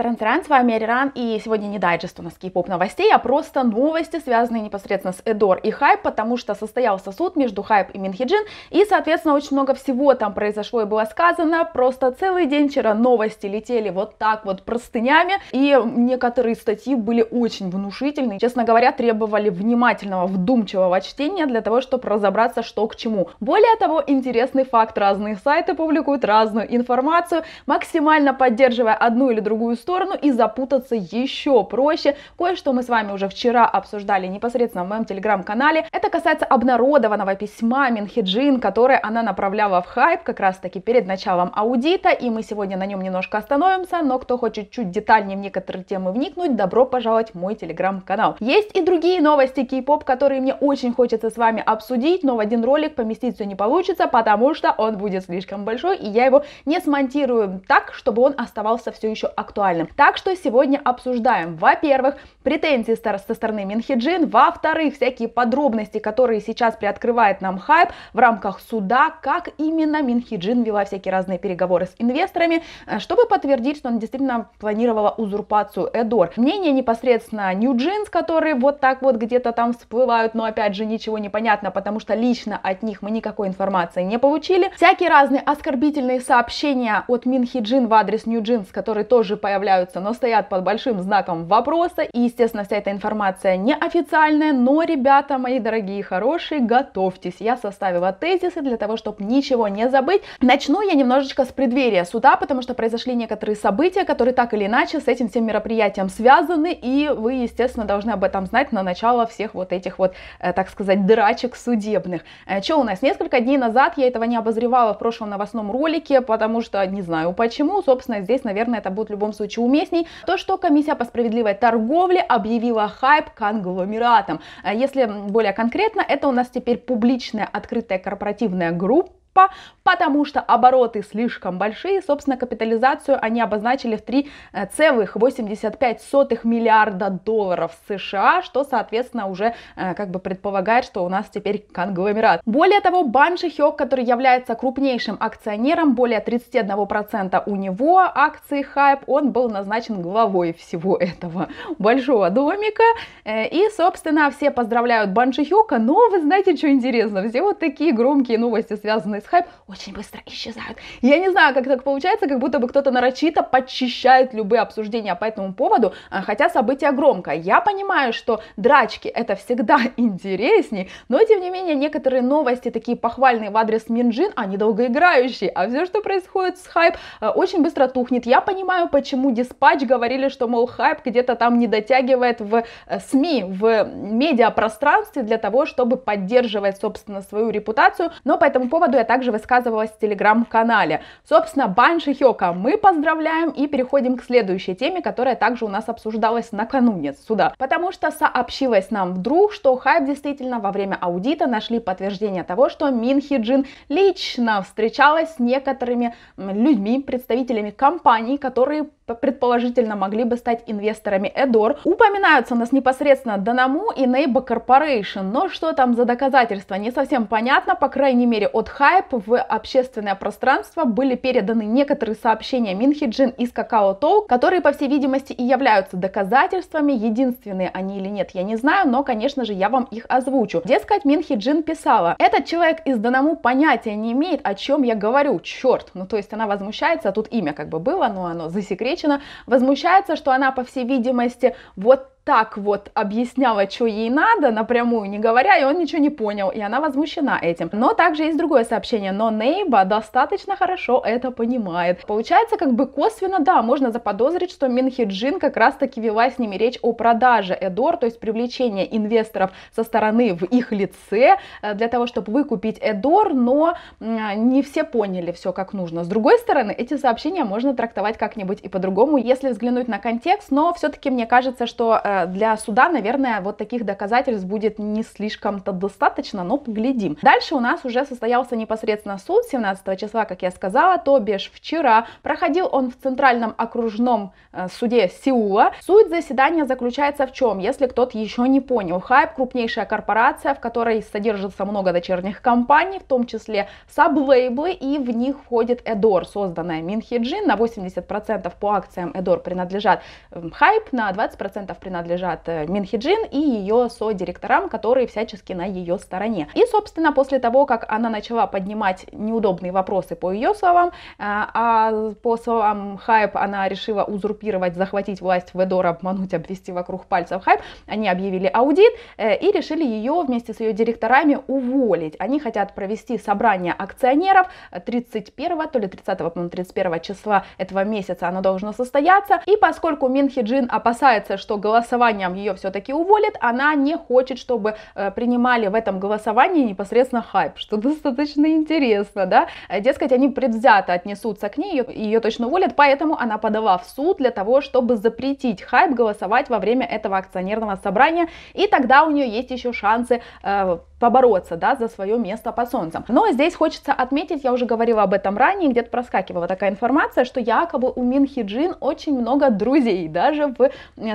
Таран-таран, с вами Ариран, и сегодня не дайджест у нас кей-поп новостей, а просто новости, связанные непосредственно с Эдор и Хайп, потому что состоялся суд между Хайп и Минхиджин, и, соответственно, очень много всего там произошло и было сказано, просто целый день вчера новости летели вот так вот простынями, и некоторые статьи были очень внушительные, честно говоря, требовали внимательного, вдумчивого чтения для того, чтобы разобраться, что к чему. Более того, интересный факт, разные сайты публикуют разную информацию, максимально поддерживая одну или другую сторону, сторону и запутаться еще проще. Кое-что мы с вами уже вчера обсуждали непосредственно в моем телеграм-канале. Это касается обнародованного письма Минхиджин, которое она направляла в хайп как раз-таки перед началом аудита, и мы сегодня на нем немножко остановимся, но кто хочет чуть детальнее в некоторые темы вникнуть, добро пожаловать в мой телеграм-канал. Есть и другие новости кей-поп, которые мне очень хочется с вами обсудить, но в один ролик поместить все не получится, потому что он будет слишком большой, и я его не смонтирую так, чтобы он оставался все еще актуальным актуальным. Так что сегодня обсуждаем, во-первых, претензии со стороны Минхиджин, во-вторых, всякие подробности, которые сейчас приоткрывает нам хайп в рамках суда, как именно Минхиджин вела всякие разные переговоры с инвесторами, э, чтобы подтвердить, что она действительно планировала узурпацию Эдор. Мнение непосредственно Ньюджинс, которые вот так вот где-то там всплывают, но опять же ничего не понятно, потому что лично от них мы никакой информации не получили. Всякие разные оскорбительные сообщения от Минхиджин в адрес Ньюджинс, которые тоже появляются появляются, но стоят под большим знаком вопроса. И, естественно, вся эта информация неофициальная, но, ребята мои дорогие хорошие, готовьтесь. Я составила тезисы для того, чтобы ничего не забыть. Начну я немножечко с преддверия суда, потому что произошли некоторые события, которые так или иначе с этим всем мероприятием связаны, и вы, естественно, должны об этом знать на начало всех вот этих вот, э, так сказать, дырачек судебных. Э, что у нас? Несколько дней назад я этого не обозревала в прошлом новостном ролике, потому что не знаю почему, собственно, здесь, наверное, это будет в любом случае тысячи уместней, то, что комиссия по справедливой торговле объявила хайп конгломератом. Э, если более конкретно, это у нас теперь публичная открытая корпоративная группа потому что обороты слишком большие. Собственно, капитализацию они обозначили в 3,85 э, миллиарда долларов США, что, соответственно, уже э, как бы предполагает, что у нас теперь конгломерат. Более того, Банши Хёк, который является крупнейшим акционером, более 31% у него акции Хайп, он был назначен главой всего этого большого домика. Э, и, собственно, все поздравляют Банши Хёка, но вы знаете, что интересно, все вот такие громкие новости, связанные с Хайп, очень очень быстро исчезают. Я не знаю, как так получается, как будто бы кто-то нарочито подчищает любые обсуждения по этому поводу, а, хотя событие громкое. Я понимаю, что драчки это всегда интересней, но тем не менее некоторые новости такие похвальные в адрес Минджин, они долгоиграющие, а все, что происходит с хайп, э, очень быстро тухнет. Я понимаю, почему диспатч говорили, что, мол, хайп где-то там не дотягивает в э, СМИ, в медиапространстве для того, чтобы поддерживать, собственно, свою репутацию, но по этому поводу я также высказываю рассказывалась в телеграм-канале. Собственно, Банши Хёка мы поздравляем и переходим к следующей теме, которая также у нас обсуждалась накануне суда. Потому что сообщилось нам вдруг, что Хайп действительно во время аудита нашли подтверждение того, что Мин Хиджин лично встречалась с некоторыми людьми, представителями компаний, которые предположительно могли бы стать инвесторами Эдор. Упоминаются у нас непосредственно Данаму и Neighbor Corporation, но что там за доказательства, не совсем понятно, по крайней мере от хайп в общественное пространство были переданы некоторые сообщения Минхиджин из Какао Толк, которые, по всей видимости, и являются доказательствами. Единственные они или нет, я не знаю, но, конечно же, я вам их озвучу. Дескать, Минхиджин писала, этот человек из Данаму понятия не имеет, о чем я говорю, черт. Ну, то есть она возмущается, а тут имя как бы было, но оно засекречено. Возмущается, что она, по всей видимости, вот так вот объясняла, что ей надо, напрямую не говоря, и он ничего не понял, и она возмущена этим. Но также есть другое сообщение, но Нейба достаточно хорошо это понимает. Получается, как бы косвенно, да, можно заподозрить, что Минхиджин как раз-таки вела с ними речь о продаже Эдор, то есть привлечение инвесторов со стороны в их лице э, для того, чтобы выкупить Эдор, но не все поняли все как нужно. С другой стороны, эти сообщения можно трактовать как-нибудь и по-другому, если взглянуть на контекст, но все-таки мне кажется, что э, Э, для суда, наверное, вот таких доказательств будет не слишком-то достаточно, но поглядим. Дальше у нас уже состоялся непосредственно суд 17 числа, как я сказала, то бишь вчера. Проходил он в Центральном окружном э, суде Сеула. Суть заседания заключается в чем, если кто-то еще не понял. Хайп – крупнейшая корпорация, в которой содержится много дочерних компаний, в том числе саблейблы, и в них входит Эдор, созданная Минхиджин. На 80% по акциям Эдор принадлежат эм, Хайп, на 20% принадлежат принадлежат э, Минхиджин и ее со директорам, которые всячески на ее стороне. И, собственно, после того, как она начала поднимать неудобные вопросы по ее словам, э, а по словам Хайп она решила узурпировать, захватить власть в Ведор, обмануть, обвести вокруг пальцев Хайп, они объявили аудит э, и решили ее вместе с ее директорами уволить. Они хотят провести собрание акционеров 31 то ли 30 по моему 31 числа этого месяца оно должно состояться. И поскольку Минхиджин опасается, что голоса голосованием ее все-таки уволят, она не хочет, чтобы э, принимали в этом голосовании непосредственно хайп, что достаточно интересно, да, э, дескать, они предвзято отнесутся к ней, ее точно уволят, поэтому она подала в суд для того, чтобы запретить хайп голосовать во время этого акционерного собрания, и тогда у нее есть еще шансы э, побороться, да, за свое место по солнцем. Но здесь хочется отметить, я уже говорила об этом ранее, где-то проскакивала такая информация, что якобы у Мин Хи очень много друзей, даже в э,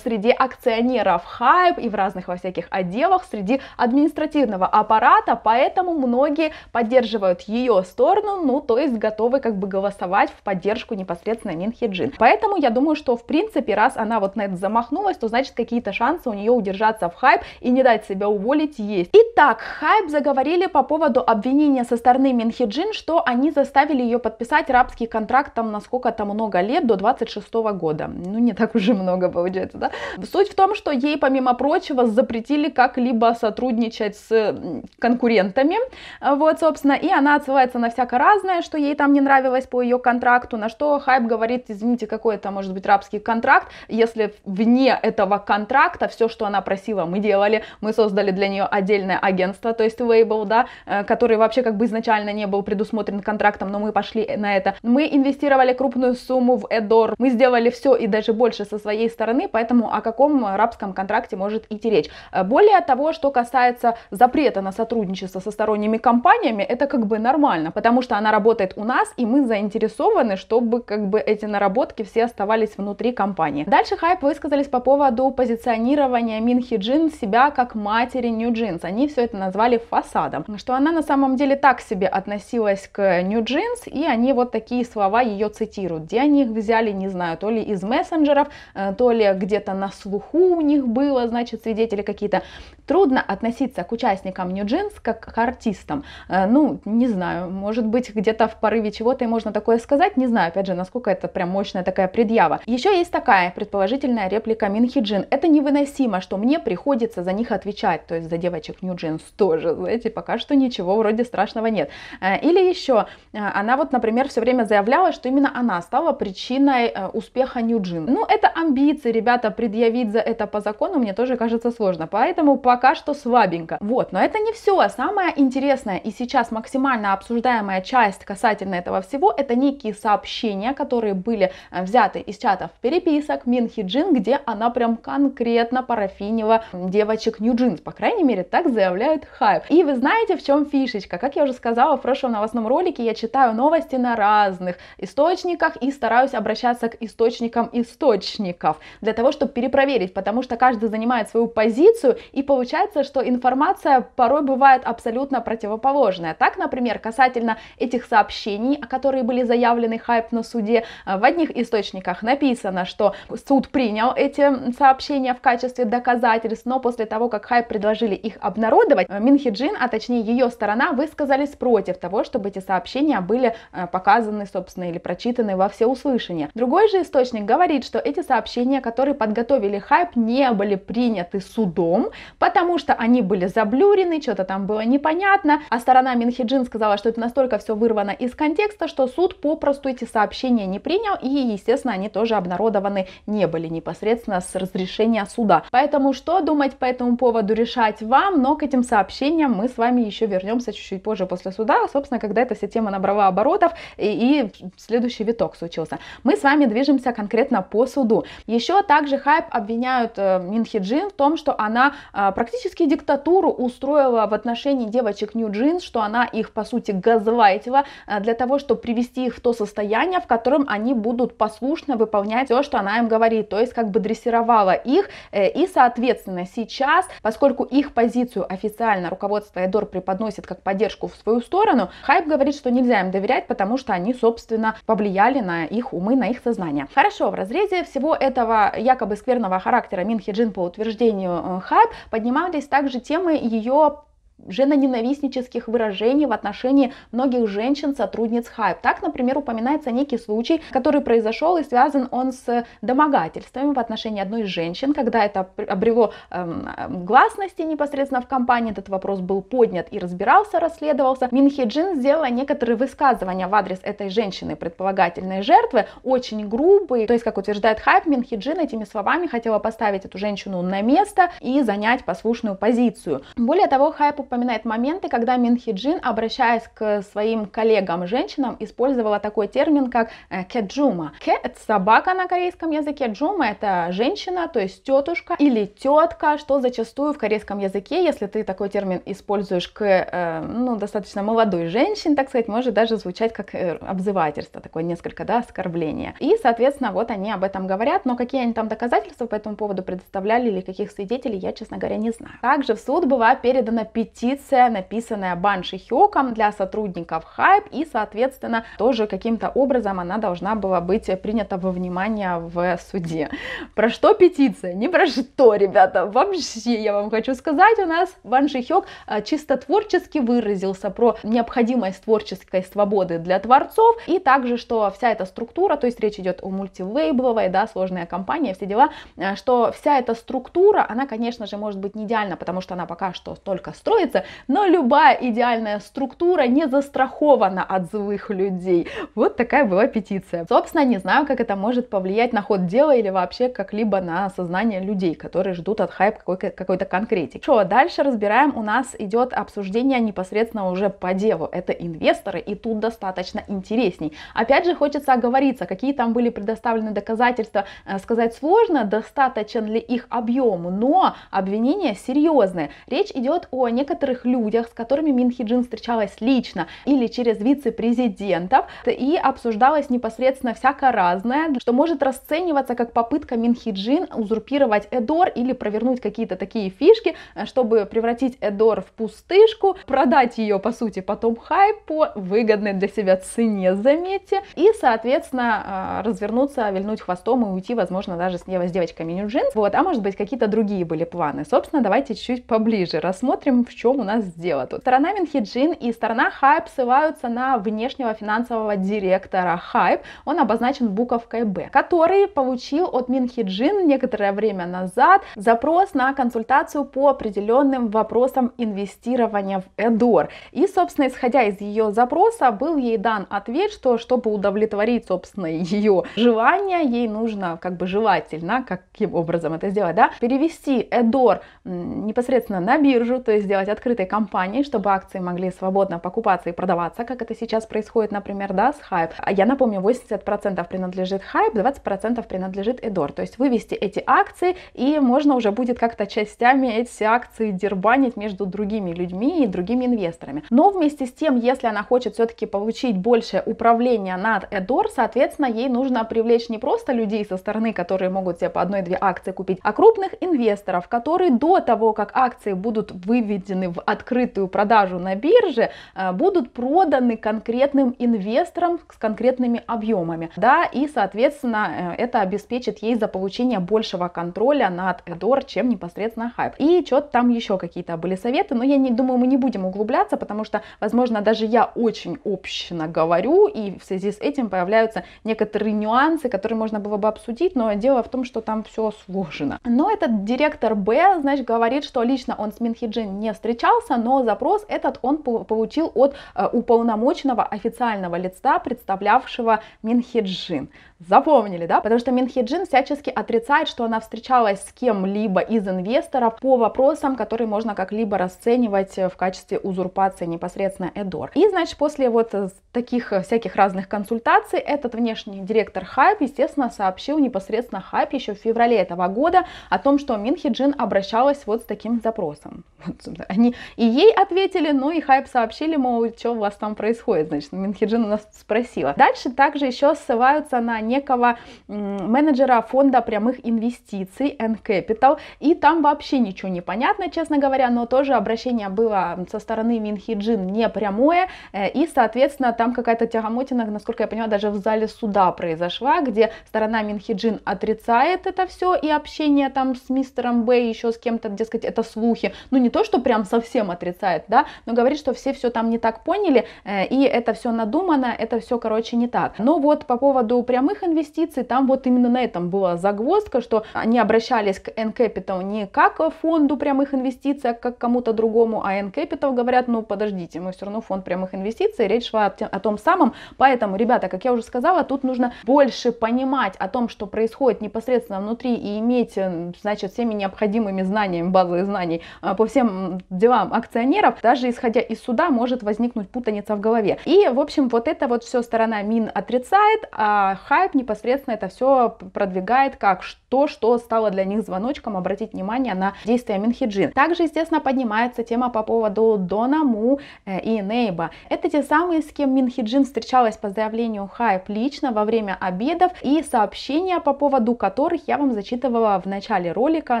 среди акционеров хайп и в разных во всяких отделах, среди административного аппарата, поэтому многие поддерживают ее сторону, ну, то есть готовы как бы голосовать в поддержку непосредственно Мин Хи Поэтому я думаю, что в принципе, раз она вот на это замахнулась, то значит какие-то шансы у нее удержаться в хайп и не дать себя уволить есть. Итак, Хайб заговорили по поводу обвинения со стороны Минхиджин, что они заставили ее подписать рабский контракт там на сколько-то много лет, до 26 года. Ну, не так уже много получается, да? Суть в том, что ей, помимо прочего, запретили как-либо сотрудничать с конкурентами, вот, собственно, и она отсылается на всякое разное, что ей там не нравилось по ее контракту, на что Хайб говорит, извините, какой это может быть рабский контракт, если вне этого контракта все, что она просила, мы делали, мы создали для нее отдельное агентство, агентства, то есть лейбл, да, э, который вообще как бы изначально не был предусмотрен контрактом, но мы пошли на это. Мы инвестировали крупную сумму в Эдор, мы сделали все и даже больше со своей стороны, поэтому о каком рабском контракте может идти речь. Э, более того, что касается запрета на сотрудничество со сторонними компаниями, это как бы нормально, потому что она работает у нас, и мы заинтересованы, чтобы как бы эти наработки все оставались внутри компании. Дальше Хайп высказались по поводу позиционирования Минхи Джин себя как матери Нью Джинс. Они все это называют назвали фасадом. Что она на самом деле так себе относилась к New Jeans, и они вот такие слова ее цитируют. Где они их взяли, не знаю, то ли из мессенджеров, э, то ли где-то на слуху у них было, значит, свидетели какие-то. Трудно относиться к участникам New Jeans как к артистам. Э, ну, не знаю, может быть, где-то в порыве чего-то и можно такое сказать, не знаю, опять же, насколько это прям мощная такая предъява. Еще есть такая предположительная реплика Минхи Джин. Это невыносимо, что мне приходится за них отвечать, то есть за девочек New Jeans тоже, знаете, пока что ничего вроде страшного нет. Э, или еще, э, она вот, например, все время заявляла, что именно она стала причиной э, успеха Нью-Джин. Ну, это амбиции, ребята, предъявить за это по закону мне тоже кажется сложно, поэтому пока что слабенько. Вот, но это не все. Самое интересное и сейчас максимально обсуждаемая часть касательно этого всего, это некие сообщения, которые были взяты из чатов переписок Минхи Джин, где она прям конкретно парафинила девочек Нью-Джинс. По крайней мере, так заявляют хайп. И вы знаете, в чем фишечка? Как я уже сказала в прошлом новостном ролике, я читаю новости на разных источниках и стараюсь обращаться к источникам источников для того, чтобы перепроверить, потому что каждый занимает свою позицию, и получается, что информация порой бывает абсолютно противоположная. Так, например, касательно этих сообщений, о которых были заявлены хайп на суде, э, в одних источниках написано, что суд принял эти сообщения в качестве доказательств, но после того, как хайп предложили их обнародовать, Э, Минхиджин, а точнее ее сторона, высказались против того, чтобы эти сообщения были э, показаны, собственно, или прочитаны во всеуслышание. Другой же источник говорит, что эти сообщения, которые подготовили хайп, не были приняты судом, потому что они были заблюрены, что-то там было непонятно, а сторона Минхиджин сказала, что это настолько все вырвано из контекста, что суд попросту эти сообщения не принял, и, естественно, они тоже обнародованы не были непосредственно с разрешения суда. Поэтому что думать по этому поводу решать вам, но к этим сообщениям сообщениям мы с вами еще вернемся чуть-чуть позже после суда, собственно, когда эта вся тема набрала оборотов и, и следующий виток случился. Мы с вами движемся конкретно по суду. Еще также Хайп обвиняют э, Минхиджин в том, что она э, практически диктатуру устроила в отношении девочек Нью-Джин, что она их, по сути, газлайтила э, для того, чтобы привести их в то состояние, в котором они будут послушно выполнять все, что она им говорит, то есть как бы дрессировала их, и, соответственно, сейчас, поскольку их позицию официально реально руководство Эдор преподносит как поддержку в свою сторону, Хайп говорит, что нельзя им доверять, потому что они, собственно, повлияли на их умы, на их сознание. Хорошо, в разрезе всего этого якобы скверного характера Мин Хиджин по утверждению э, Хайп поднимались также темы ее женоненавистнических выражений в отношении многих женщин-сотрудниц Хайп. Так, например, упоминается некий случай, который произошел и связан он с домогательствами в отношении одной из женщин, когда это обрело эм, эм, гласности непосредственно в компании, этот вопрос был поднят и разбирался, расследовался. Минхеджин сделала некоторые высказывания в адрес этой женщины, предполагательной жертвы, очень грубые, то есть, как утверждает Хайп, Минхеджин этими словами хотела поставить эту женщину на место и занять послушную позицию. Более того, Хайп упоминает моменты, когда Мин обращаясь к своим коллегам-женщинам, использовала такой термин, как э, кеджума. Ке – это собака на корейском языке, джума – это женщина, то есть тетушка или тетка, что зачастую в корейском языке, если ты такой термин используешь к э, ну, достаточно молодой женщине, так сказать, может даже звучать как э, обзывательство, такое несколько да, оскорбление. И, соответственно, вот они об этом говорят, но какие они там доказательства по этому поводу предоставляли или каких свидетелей, я, честно говоря, не знаю. Также в суд была передана петиция петиция, написанная Банши Хёком для сотрудников Хайп, и, соответственно, тоже каким-то образом она должна была быть принята во внимание в суде. Про что петиция? Не про что, ребята, вообще я вам хочу сказать, у нас Банши Хёк а, чисто творчески выразился про необходимость творческой свободы для творцов, и также, что вся эта структура, то есть речь идет о Мультивейбловой, да, сложная компания, все дела, а, что вся эта структура, она, конечно же, может быть не идеальна, потому что она пока что только строится, делается, но любая идеальная структура не застрахована от злых людей. Вот такая была петиция. Собственно, не знаю, как это может повлиять на ход дела или вообще как-либо на сознание людей, которые ждут от хайп какой-то какой конкретики. Что, а дальше разбираем, у нас идет обсуждение непосредственно уже по делу. Это инвесторы, и тут достаточно интересней. Опять же, хочется оговориться, какие там были предоставлены доказательства, э, сказать сложно, достаточен ли их объем, но обвинения серьезные. Речь идет о некоторых некоторых людях, с которыми Минхиджин встречалась лично или через вице-президентов, и обсуждалось непосредственно всякое разное, что может расцениваться как попытка Минхиджин узурпировать Эдор или провернуть какие-то такие фишки, э, чтобы превратить Эдор в пустышку, продать ее, по сути, потом хайп по выгодной для себя цене, заметьте, и, соответственно, э, развернуться, вильнуть хвостом и уйти, возможно, даже с него с девочками Нюджин. Вот, а может быть, какие-то другие были планы. Собственно, давайте чуть-чуть поближе рассмотрим, в чем у нас дело тут. Сторона Минхиджин и сторона Хайп ссылаются на внешнего финансового директора Хайп, он обозначен буковкой Б, который получил от Минхиджин некоторое время назад запрос на консультацию по определенным вопросам инвестирования в Эдор. И, собственно, исходя из ее запроса, был ей дан ответ, что чтобы удовлетворить, собственно, ее желание, ей нужно, как бы желательно, каким образом это сделать, да, перевести Эдор непосредственно на биржу, то есть сделать открытой компанией, чтобы акции могли свободно покупаться и продаваться, как это сейчас происходит, например, да, с Hype. А я напомню, 80% принадлежит Hype, 20% принадлежит Эдор. То есть вывести эти акции, и можно уже будет как-то частями эти акции дербанить между другими людьми и другими инвесторами. Но вместе с тем, если она хочет все-таки получить больше управления над Эдор, соответственно, ей нужно привлечь не просто людей со стороны, которые могут себе по одной-две акции купить, а крупных инвесторов, которые до того, как акции будут выведены выставлены в открытую продажу на бирже, э, будут проданы конкретным инвесторам с конкретными объемами. Да, и, соответственно, э, это обеспечит ей за получение большего контроля над Эдор, чем непосредственно хайп. И что-то там еще какие-то были советы, но я не думаю, мы не будем углубляться, потому что, возможно, даже я очень общно говорю, и в связи с этим появляются некоторые нюансы, которые можно было бы обсудить, но дело в том, что там все сложено. Но этот директор Б, значит, говорит, что лично он с Минхиджин не встречался, встречался, но запрос этот он получил от э, уполномоченного официального лица, представлявшего Минхеджин. Запомнили, да? Потому что Минхеджин всячески отрицает, что она встречалась с кем-либо из инвесторов по вопросам, которые можно как-либо расценивать э, в качестве узурпации непосредственно Эдор. И, значит, после вот э, таких э, всяких разных консультаций этот внешний директор Хайп, естественно, сообщил непосредственно Хайп еще в феврале этого года о том, что Минхеджин обращалась вот с таким запросом. Они и ей ответили, но и Хайп сообщили, мол, что у вас там происходит, значит, Минхеджин у нас спросила. Дальше также еще ссылаются на некого менеджера фонда прямых инвестиций N-Capital, и там вообще ничего не понятно, честно говоря, но тоже обращение было со стороны Минхиджин не прямое, э, и, соответственно, там какая-то тягомотина, насколько я понимаю, даже в зале суда произошла, где сторона Минхиджин отрицает это все, и общение там с мистером Б, еще с кем-то, дескать, это слухи, ну не то, что прям совсем отрицает, да, но говорит, что все все там не так поняли, э, и это все надумано, это все, короче, не так. Но вот по поводу прямых прямых инвестиций, там вот именно на этом была загвоздка, что они обращались к N Capital не как фонду прямых инвестиций, а как кому-то другому, а N Capital говорят, ну подождите, мы все равно фонд прямых инвестиций, речь шла о, том самом, поэтому, ребята, как я уже сказала, тут нужно больше понимать о том, что происходит непосредственно внутри и иметь, э, значит, всеми необходимыми знаниями, базовых знаний э, по всем делам акционеров, даже исходя из суда, может возникнуть путаница в голове. И, в общем, вот это вот все сторона Мин отрицает, а Хайп Stripe непосредственно это все продвигает как то, что стало для них звоночком обратить внимание на действия Минхиджин. Также, естественно, поднимается тема по поводу Дона Му э, и Нейба. Это те самые, с кем Минхиджин встречалась по заявлению Хайп лично во время обедов и сообщения по поводу которых я вам зачитывала в начале ролика,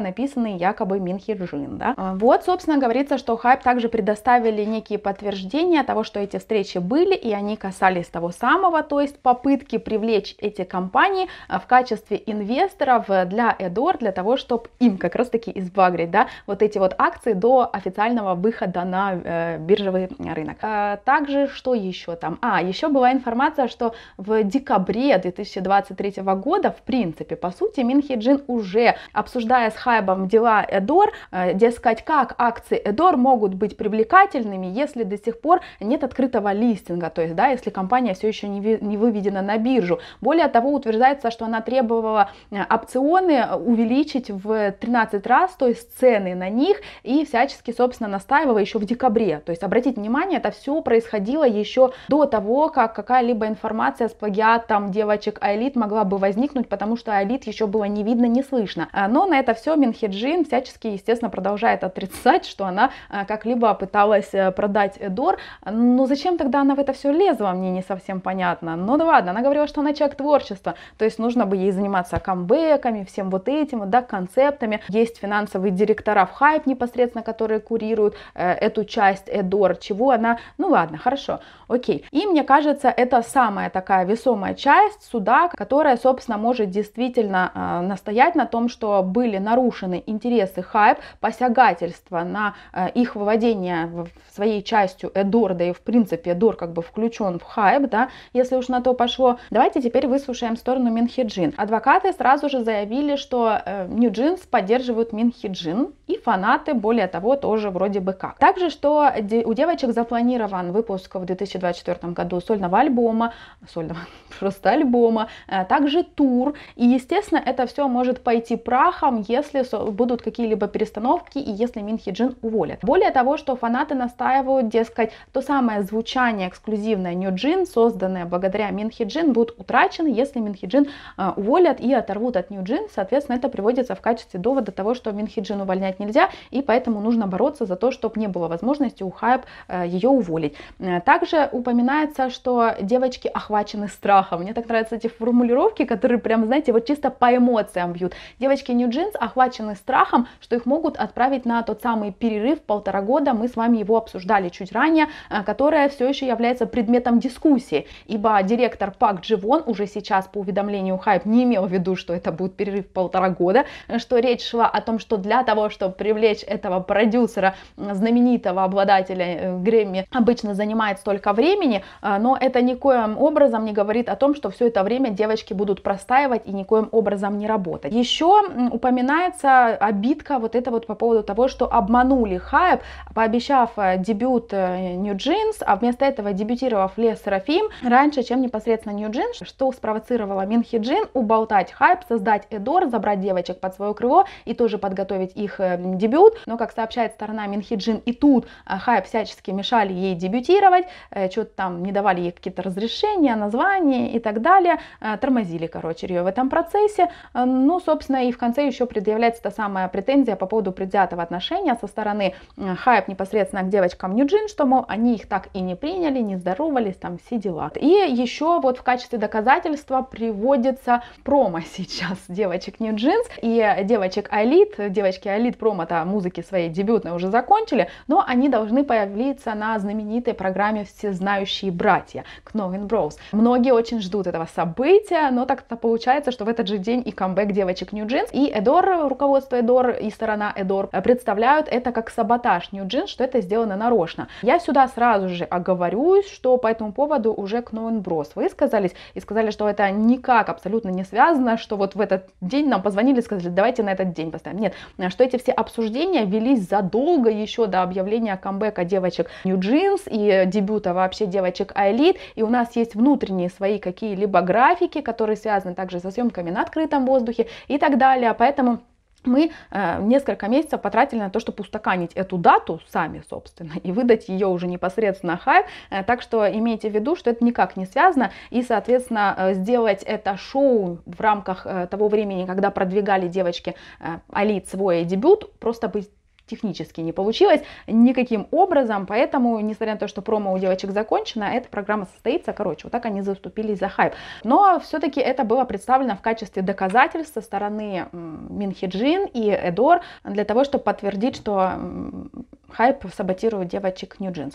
написанные якобы Минхиджин. Да? А, вот, собственно, говорится, что Хайп также предоставили некие подтверждения того, что эти встречи были и они касались того самого, то есть попытки привлечь эти эти компании э, в качестве инвесторов э, для Эдор, для того, чтобы им как раз-таки избагрить да, вот эти вот акции до официального выхода на э, биржевый рынок. А, также, что еще там? А, еще была информация, что в декабре 2023 года, в принципе, по сути, Минхеджин уже, обсуждая с Хайбом дела Эдор, э, дескать, как акции Эдор могут быть привлекательными, если до сих пор нет открытого листинга, то есть, да, если компания все еще не, ви- не выведена на биржу. Более более того, утверждается, что она требовала э, опционы э, увеличить в 13 раз, то есть цены на них, и всячески, собственно, настаивала еще в декабре. То есть, обратите внимание, это все происходило еще до того, как какая-либо информация с плагиатом девочек Айлит могла бы возникнуть, потому что Айлит еще было не видно, не слышно. А, но на это все Минхеджин всячески, естественно, продолжает отрицать, что она э, как-либо пыталась продать Эдор. Но зачем тогда она в это все лезла, мне не совсем понятно. Ну да ладно, она говорила, что она человек твой творчество. То есть нужно бы ей заниматься камбэками, всем вот этим, да, концептами. Есть финансовые директора в хайп непосредственно, которые курируют э, эту часть Эдор, чего она... Ну ладно, хорошо, окей. И мне кажется, это самая такая весомая часть суда, которая, собственно, может действительно э, настоять на том, что были нарушены интересы хайп, посягательства на э, их выводение в своей частью Эдор, да и в принципе Эдор как бы включен в хайп, да, если уж на то пошло. Давайте теперь вы выслушаем сторону Минхиджин. Адвокаты сразу же заявили, что э, New Jeans поддерживают Минхиджин, и фанаты, более того, тоже вроде бы как. Также, что у девочек запланирован выпуск в 2024 году сольного альбома, сольного просто альбома, э, также тур, и, естественно, это все может пойти прахом, если будут какие-либо перестановки и если Минхиджин уволят. Более того, что фанаты настаивают, дескать, то самое звучание эксклюзивное New Jean, созданное благодаря Минхиджин, будет утрачено, если Минхиджин э, уволят и оторвут от Ньюджин, соответственно, это приводится в качестве довода того, что Минхиджин увольнять нельзя, и поэтому нужно бороться за то, чтобы не было возможности у Хайп э, ее уволить. Э, также упоминается, что девочки охвачены страхом. Мне так нравятся эти формулировки, которые прям, знаете, вот чисто по эмоциям бьют. Девочки Ньюджинс охвачены страхом, что их могут отправить на тот самый перерыв полтора года, мы с вами его обсуждали чуть ранее, которая все еще является предметом дискуссии, ибо директор Пак Дживон уже сейчас сейчас по уведомлению Хайп не имел в виду, что это будет перерыв полтора года, что речь шла о том, что для того, чтобы привлечь этого продюсера, знаменитого обладателя э, Грэмми, обычно занимает столько времени, э, но это никоим образом не говорит о том, что все это время девочки будут простаивать и никоим образом не работать. Еще упоминается обидка вот это вот по поводу того, что обманули Хайп, пообещав э, дебют New Jeans, а вместо этого дебютировав Лес Серафим раньше, чем непосредственно New Jeans, что справедливо спровоцировала Минхиджин уболтать хайп, создать Эдор, забрать девочек под свое крыло и тоже подготовить их э, дебют. Но, как сообщает сторона Минхиджин, и тут э, хайп всячески мешали ей дебютировать, э, что-то там не давали ей какие-то разрешения, названия и так далее, тормозили, короче, ее в этом процессе. Ну, собственно, и в конце еще предъявляется та самая претензия по поводу предвзятого отношения со стороны хайп непосредственно к девочкам Нюджин, что, мол, они их так и не приняли, не здоровались, там все дела. И еще вот в качестве доказательств посольство приводится промо сейчас девочек New Jeans и девочек Алит. Девочки Алит промо-то музыки своей дебютной уже закончили, но они должны появиться на знаменитой программе «Всезнающие братья» Known Bros. Многие очень ждут этого события, но так-то получается, что в этот же день и камбэк девочек New Jeans и Эдор, руководство Эдор и сторона Эдор э, представляют это как саботаж New Jeans, что это сделано нарочно. Я сюда сразу же оговорюсь, что по этому поводу уже Known Bros высказались и сказали, что это никак абсолютно не связано, что вот в этот день нам позвонили, сказали, давайте на этот день поставим. Нет, что эти все обсуждения велись задолго еще до объявления камбэка девочек New Jeans и э, дебюта вообще девочек Айлит, и у нас есть внутренние свои какие-либо графики, которые связаны также со съемками на открытом воздухе и так далее, поэтому мы э, несколько месяцев потратили на то, чтобы устаканить эту дату сами, собственно, и выдать ее уже непосредственно Хайв. Э, так что имейте в виду, что это никак не связано. И, соответственно, э, сделать это шоу в рамках того времени, когда продвигали девочки Али свой дебют, просто быть технически не получилось никаким образом, поэтому, несмотря на то, что промо у девочек закончено, эта программа состоится, короче, вот так они заступились за хайп. Но все-таки это было представлено в качестве доказательств со стороны Минхиджин и Эдор для того, чтобы подтвердить, что хайп саботирует девочек Нью-Джинс.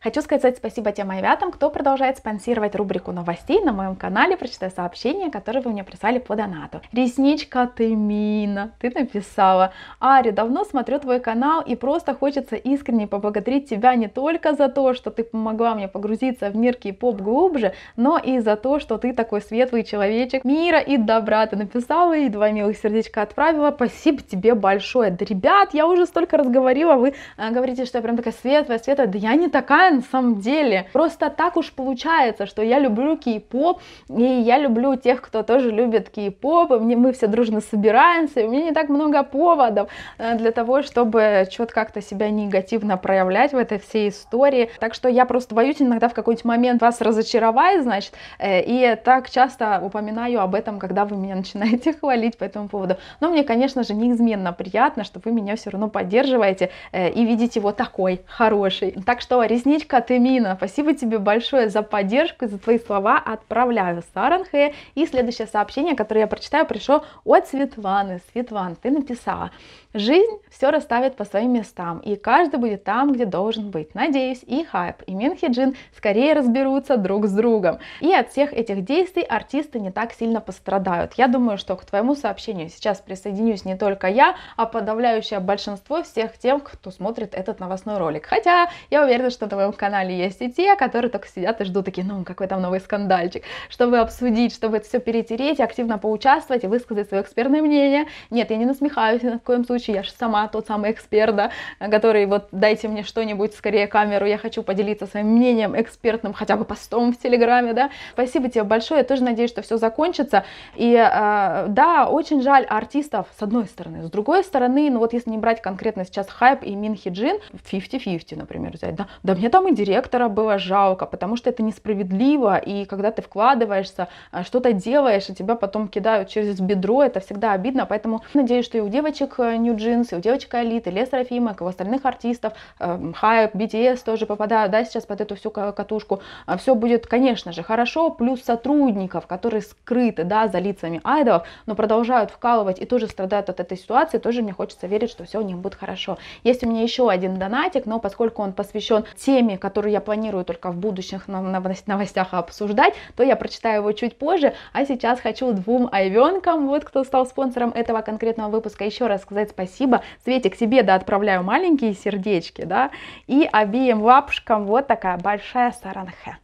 Хочу сказать спасибо тем ребятам, кто продолжает спонсировать рубрику новостей на моем канале, прочитая сообщения, которые вы мне прислали по донату. Ресничка ты, Мина, ты написала. Ари, давно смотрю твой канал и просто хочется искренне поблагодарить тебя не только за то, что ты помогла мне погрузиться в мир кей-поп глубже, но и за то, что ты такой светлый человечек мира и добра. Ты написала и два милых сердечка отправила. Спасибо тебе большое. Да, ребят, я уже столько разговорила, вы э, говорите, что я прям такая светлая, светлая. Да я не такая на самом деле. Просто так уж получается, что я люблю кей-поп, и я люблю тех, кто тоже любит кей-поп, и мне, мы все дружно собираемся, и у меня не так много поводов э, для того, чтобы что-то как-то себя негативно проявлять в этой всей истории. Так что я просто боюсь иногда в какой-нибудь момент вас разочаровать, значит, э, и так часто упоминаю об этом, когда вы меня начинаете хвалить по этому поводу. Но мне, конечно же, неизменно приятно, что вы меня все равно поддерживаете э, и видите его такой хороший. Так что резни Птичка Темина, спасибо тебе большое за поддержку, за твои слова. Отправляю Саранхе. И следующее сообщение, которое я прочитаю, пришло от Светланы. Светлана, ты написала. Жизнь все расставит по своим местам, и каждый будет там, где должен быть. Надеюсь, и Хайп, и Минхиджин скорее разберутся друг с другом. И от всех этих действий артисты не так сильно пострадают. Я думаю, что к твоему сообщению сейчас присоединюсь не только я, а подавляющее большинство всех тем, кто смотрит этот новостной ролик. Хотя я уверена, что на моем канале есть и те, которые только сидят и ждут такие, ну какой там новый скандальчик, чтобы обсудить, чтобы это все перетереть, активно поучаствовать и высказать свое экспертное мнение. Нет, я не насмехаюсь ни на коем случае случае я же сама тот самый эксперт, да, который вот дайте мне что-нибудь, скорее камеру, я хочу поделиться своим мнением экспертным, хотя бы постом в Телеграме, да. Спасибо тебе большое, я тоже надеюсь, что все закончится. И э, да, очень жаль артистов, с одной стороны. С другой стороны, ну вот если не брать конкретно сейчас хайп и Мин Хиджин, 50-50, например, взять, да, да мне там и директора было жалко, потому что это несправедливо, и когда ты вкладываешься, э, что-то делаешь, и тебя потом кидают через бедро, это всегда обидно, поэтому надеюсь, что и у девочек э, не New Jeans, и у девочек Алит, Лес Рафимок, и у остальных артистов, эм, Хайп, BTS тоже попадают, да, сейчас под эту всю катушку. А, все будет, конечно же, хорошо, плюс сотрудников, которые скрыты, да, за лицами айдолов, но продолжают вкалывать и тоже страдают от этой ситуации, тоже мне хочется верить, что все у них будет хорошо. Есть у меня еще один донатик, но поскольку он посвящен теме, которую я планирую только в будущих новостях обсуждать, то я прочитаю его чуть позже, а сейчас хочу двум айвенкам, вот кто стал спонсором этого конкретного выпуска, еще раз сказать спасибо. Светик, тебе, да, отправляю маленькие сердечки, да, и обеим лапушкам вот такая большая саранхе.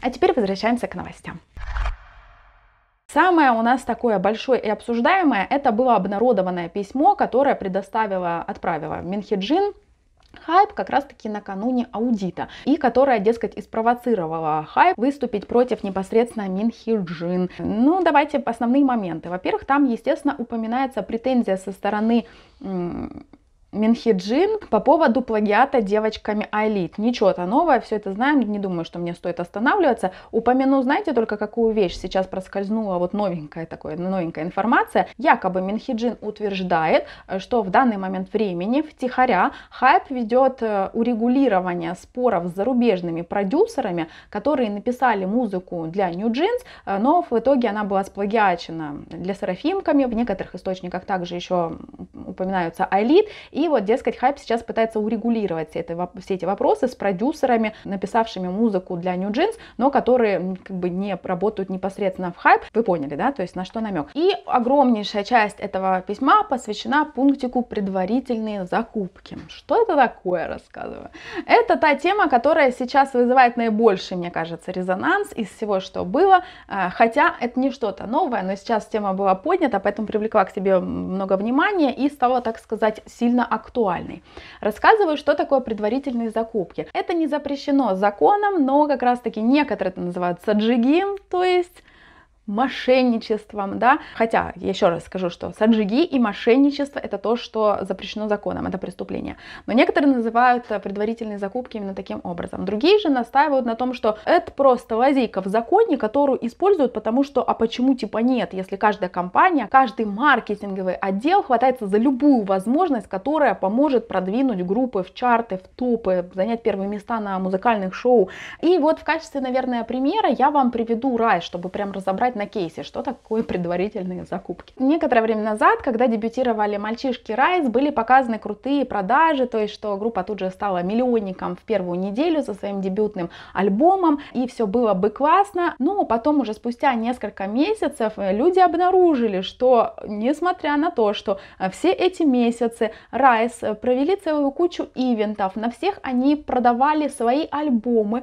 А теперь возвращаемся к новостям. Самое у нас такое большое и обсуждаемое, это было обнародованное письмо, которое предоставила, отправила Минхиджин хайп как раз-таки накануне аудита, и которая, дескать, и спровоцировала хайп выступить против непосредственно Мин Ну, давайте основные моменты. Во-первых, там, естественно, упоминается претензия со стороны Минхиджин по поводу плагиата девочками Айлит. Ничего-то новое, все это знаем, не думаю, что мне стоит останавливаться. Упомяну, знаете, только какую вещь сейчас проскользнула, вот новенькая такая, новенькая информация. Якобы Минхиджин утверждает, что в данный момент времени втихаря Хайп ведет э, урегулирование споров с зарубежными продюсерами, которые написали музыку для New Jeans, э, но в итоге она была сплагиачена для серафимками, в некоторых источниках также еще упоминаются Айлит, и и вот, дескать, хайп сейчас пытается урегулировать все, это, все эти вопросы с продюсерами, написавшими музыку для New Jeans, но которые как бы не работают непосредственно в хайп. Вы поняли, да? То есть на что намек. И огромнейшая часть этого письма посвящена пунктику предварительные закупки. Что это такое, рассказываю? Это та тема, которая сейчас вызывает наибольший, мне кажется, резонанс из всего, что было. А, хотя это не что-то новое, но сейчас тема была поднята, поэтому привлекла к себе много внимания и стала, так сказать, сильно актуальный. Рассказываю, что такое предварительные закупки. Это не запрещено законом, но как раз таки некоторые это называют саджиги, то есть мошенничеством, да, хотя, еще раз скажу, что саджиги и мошенничество это то, что запрещено законом, это преступление, но некоторые называют э, предварительные закупки именно таким образом, другие же настаивают на том, что это просто лазейка в законе, которую используют, потому что, а почему типа нет, если каждая компания, каждый маркетинговый отдел хватается за любую возможность, которая поможет продвинуть группы в чарты, в топы, занять первые места на музыкальных шоу, и вот в качестве, наверное, примера я вам приведу рай, чтобы прям разобрать понять, на кейсе, что такое предварительные закупки. Некоторое время назад, когда дебютировали «Мальчишки Райс», были показаны крутые продажи, то есть что группа тут же стала миллионником в первую неделю со своим дебютным альбомом, и все было бы классно, но потом уже спустя несколько месяцев э, люди обнаружили, что несмотря на то, что э, все эти месяцы Райс э, провели целую кучу ивентов, на всех они продавали свои альбомы,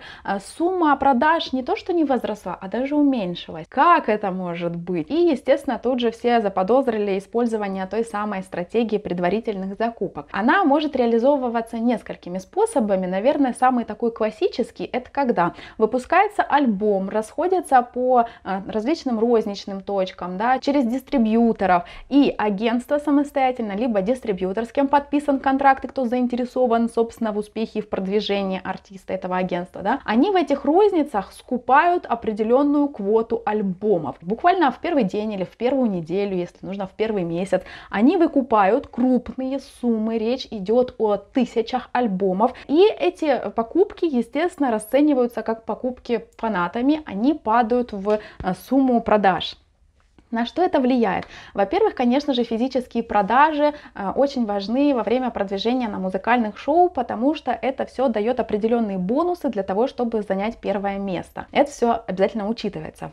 сумма продаж не то что не возросла, а даже уменьшилась. Как как это может быть? И, естественно, тут же все заподозрили использование той самой стратегии предварительных закупок. Она может реализовываться несколькими способами. Наверное, самый такой классический – это когда выпускается альбом, расходится по э, различным розничным точкам, да, через дистрибьюторов, и агентство самостоятельно, либо дистрибьютор, с кем подписан контракт и кто заинтересован, собственно, в успехе и в продвижении артиста этого агентства, да, они в этих розницах скупают определенную квоту альбома знакомов. Буквально в первый день или в первую неделю, если нужно, в первый месяц, они выкупают крупные суммы, речь идет о тысячах альбомов. И эти покупки, естественно, расцениваются как покупки фанатами, они падают в э, сумму продаж. На что это влияет? Во-первых, конечно же, физические продажи э, очень важны во время продвижения на музыкальных шоу, потому что это все дает определенные бонусы для того, чтобы занять первое место. Это все обязательно учитывается.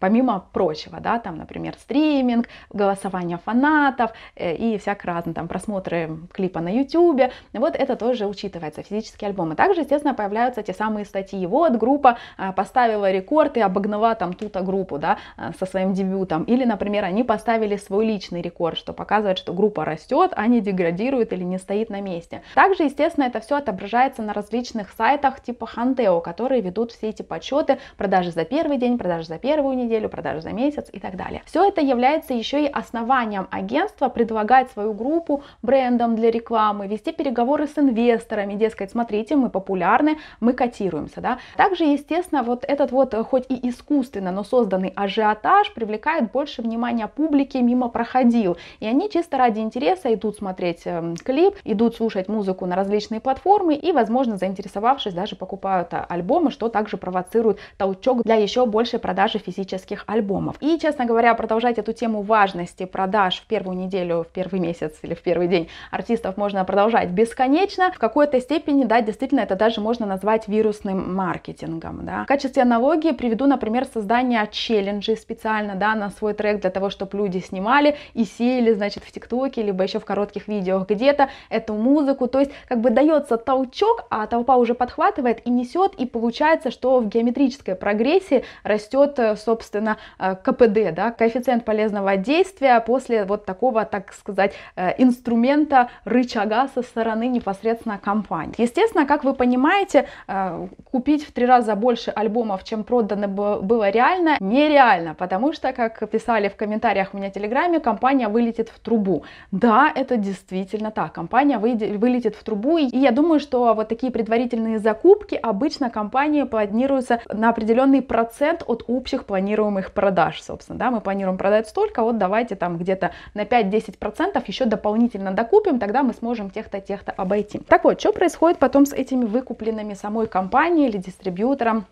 помимо прочего, да, там, например, стриминг, голосование фанатов э, и всяк разно, там, просмотры клипа на YouTube, вот это тоже учитывается, физические альбомы. Также, естественно, появляются те самые статьи, вот группа а, поставила рекорд и обогнала там ту-то группу, да, а, со своим дебютом, или, например, они поставили свой личный рекорд, что показывает, что группа растет, а не деградирует или не стоит на месте. Также, естественно, это все отображается на различных сайтах типа Хантео, которые ведут все эти подсчеты, продажи за первый день, продажи за первую неделю, неделю, продажу за месяц и так далее. Все это является еще и основанием агентства предлагать свою группу брендом для рекламы, вести переговоры с инвесторами, дескать, смотрите, мы популярны, мы котируемся, да. Также, естественно, вот этот вот, э, хоть и искусственно, но созданный ажиотаж привлекает больше внимания публики, мимо проходил, и они чисто ради интереса идут смотреть эм, клип, идут слушать музыку на различные платформы и, возможно, заинтересовавшись, даже покупают а, альбомы, что также провоцирует толчок для еще большей продажи физически пользовательских альбомов. И, честно говоря, продолжать эту тему важности продаж в первую неделю, в первый месяц или в первый день артистов можно продолжать бесконечно. В какой-то степени, да, действительно, это даже можно назвать вирусным маркетингом. Да. В качестве аналогии приведу, например, создание челленджей специально да, на свой трек для того, чтобы люди снимали и сеяли, значит, в ТикТоке, либо еще в коротких видео где-то эту музыку. То есть, как бы дается толчок, а толпа уже подхватывает и несет, и получается, что в геометрической прогрессии растет, э, собственно, собственно, э, КПД, да, коэффициент полезного действия после вот такого, так сказать, э, инструмента, рычага со стороны непосредственно компании. Естественно, как вы понимаете, э, купить в три раза больше альбомов, чем продано было реально, нереально, потому что, как писали в комментариях у меня в Телеграме, компания вылетит в трубу. Да, это действительно так, компания вылетит в трубу, и я думаю, что вот такие предварительные закупки обычно компании планируются на определенный процент от общих планированных планируемых продаж, собственно, да, мы планируем продать столько, вот давайте там где-то на 5-10% еще дополнительно докупим, тогда мы сможем тех-то, тех-то обойти. Так вот, что происходит потом с этими выкупленными самой компанией или дистрибьютором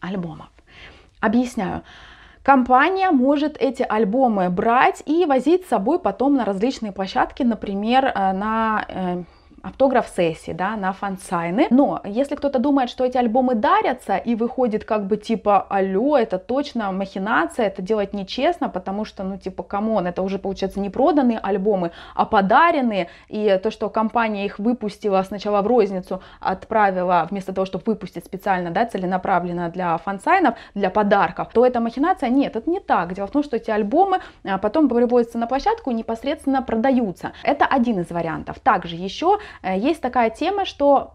альбомов? Объясняю. Компания может эти альбомы брать и возить с собой потом на различные площадки, например, э, на э, автограф-сессии, да, на фансайны. Но если кто-то думает, что эти альбомы дарятся и выходит как бы типа, алло, это точно махинация, это делать нечестно, потому что, ну, типа, камон, это уже, получается, не проданные альбомы, а подаренные, и то, что компания их выпустила сначала в розницу, отправила вместо того, чтобы выпустить специально, да, целенаправленно для фансайнов, для подарков, то это махинация? Нет, это не так. Дело в том, что эти альбомы а, потом приводятся на площадку и непосредственно продаются. Это один из вариантов. Также еще Э, есть такая тема, что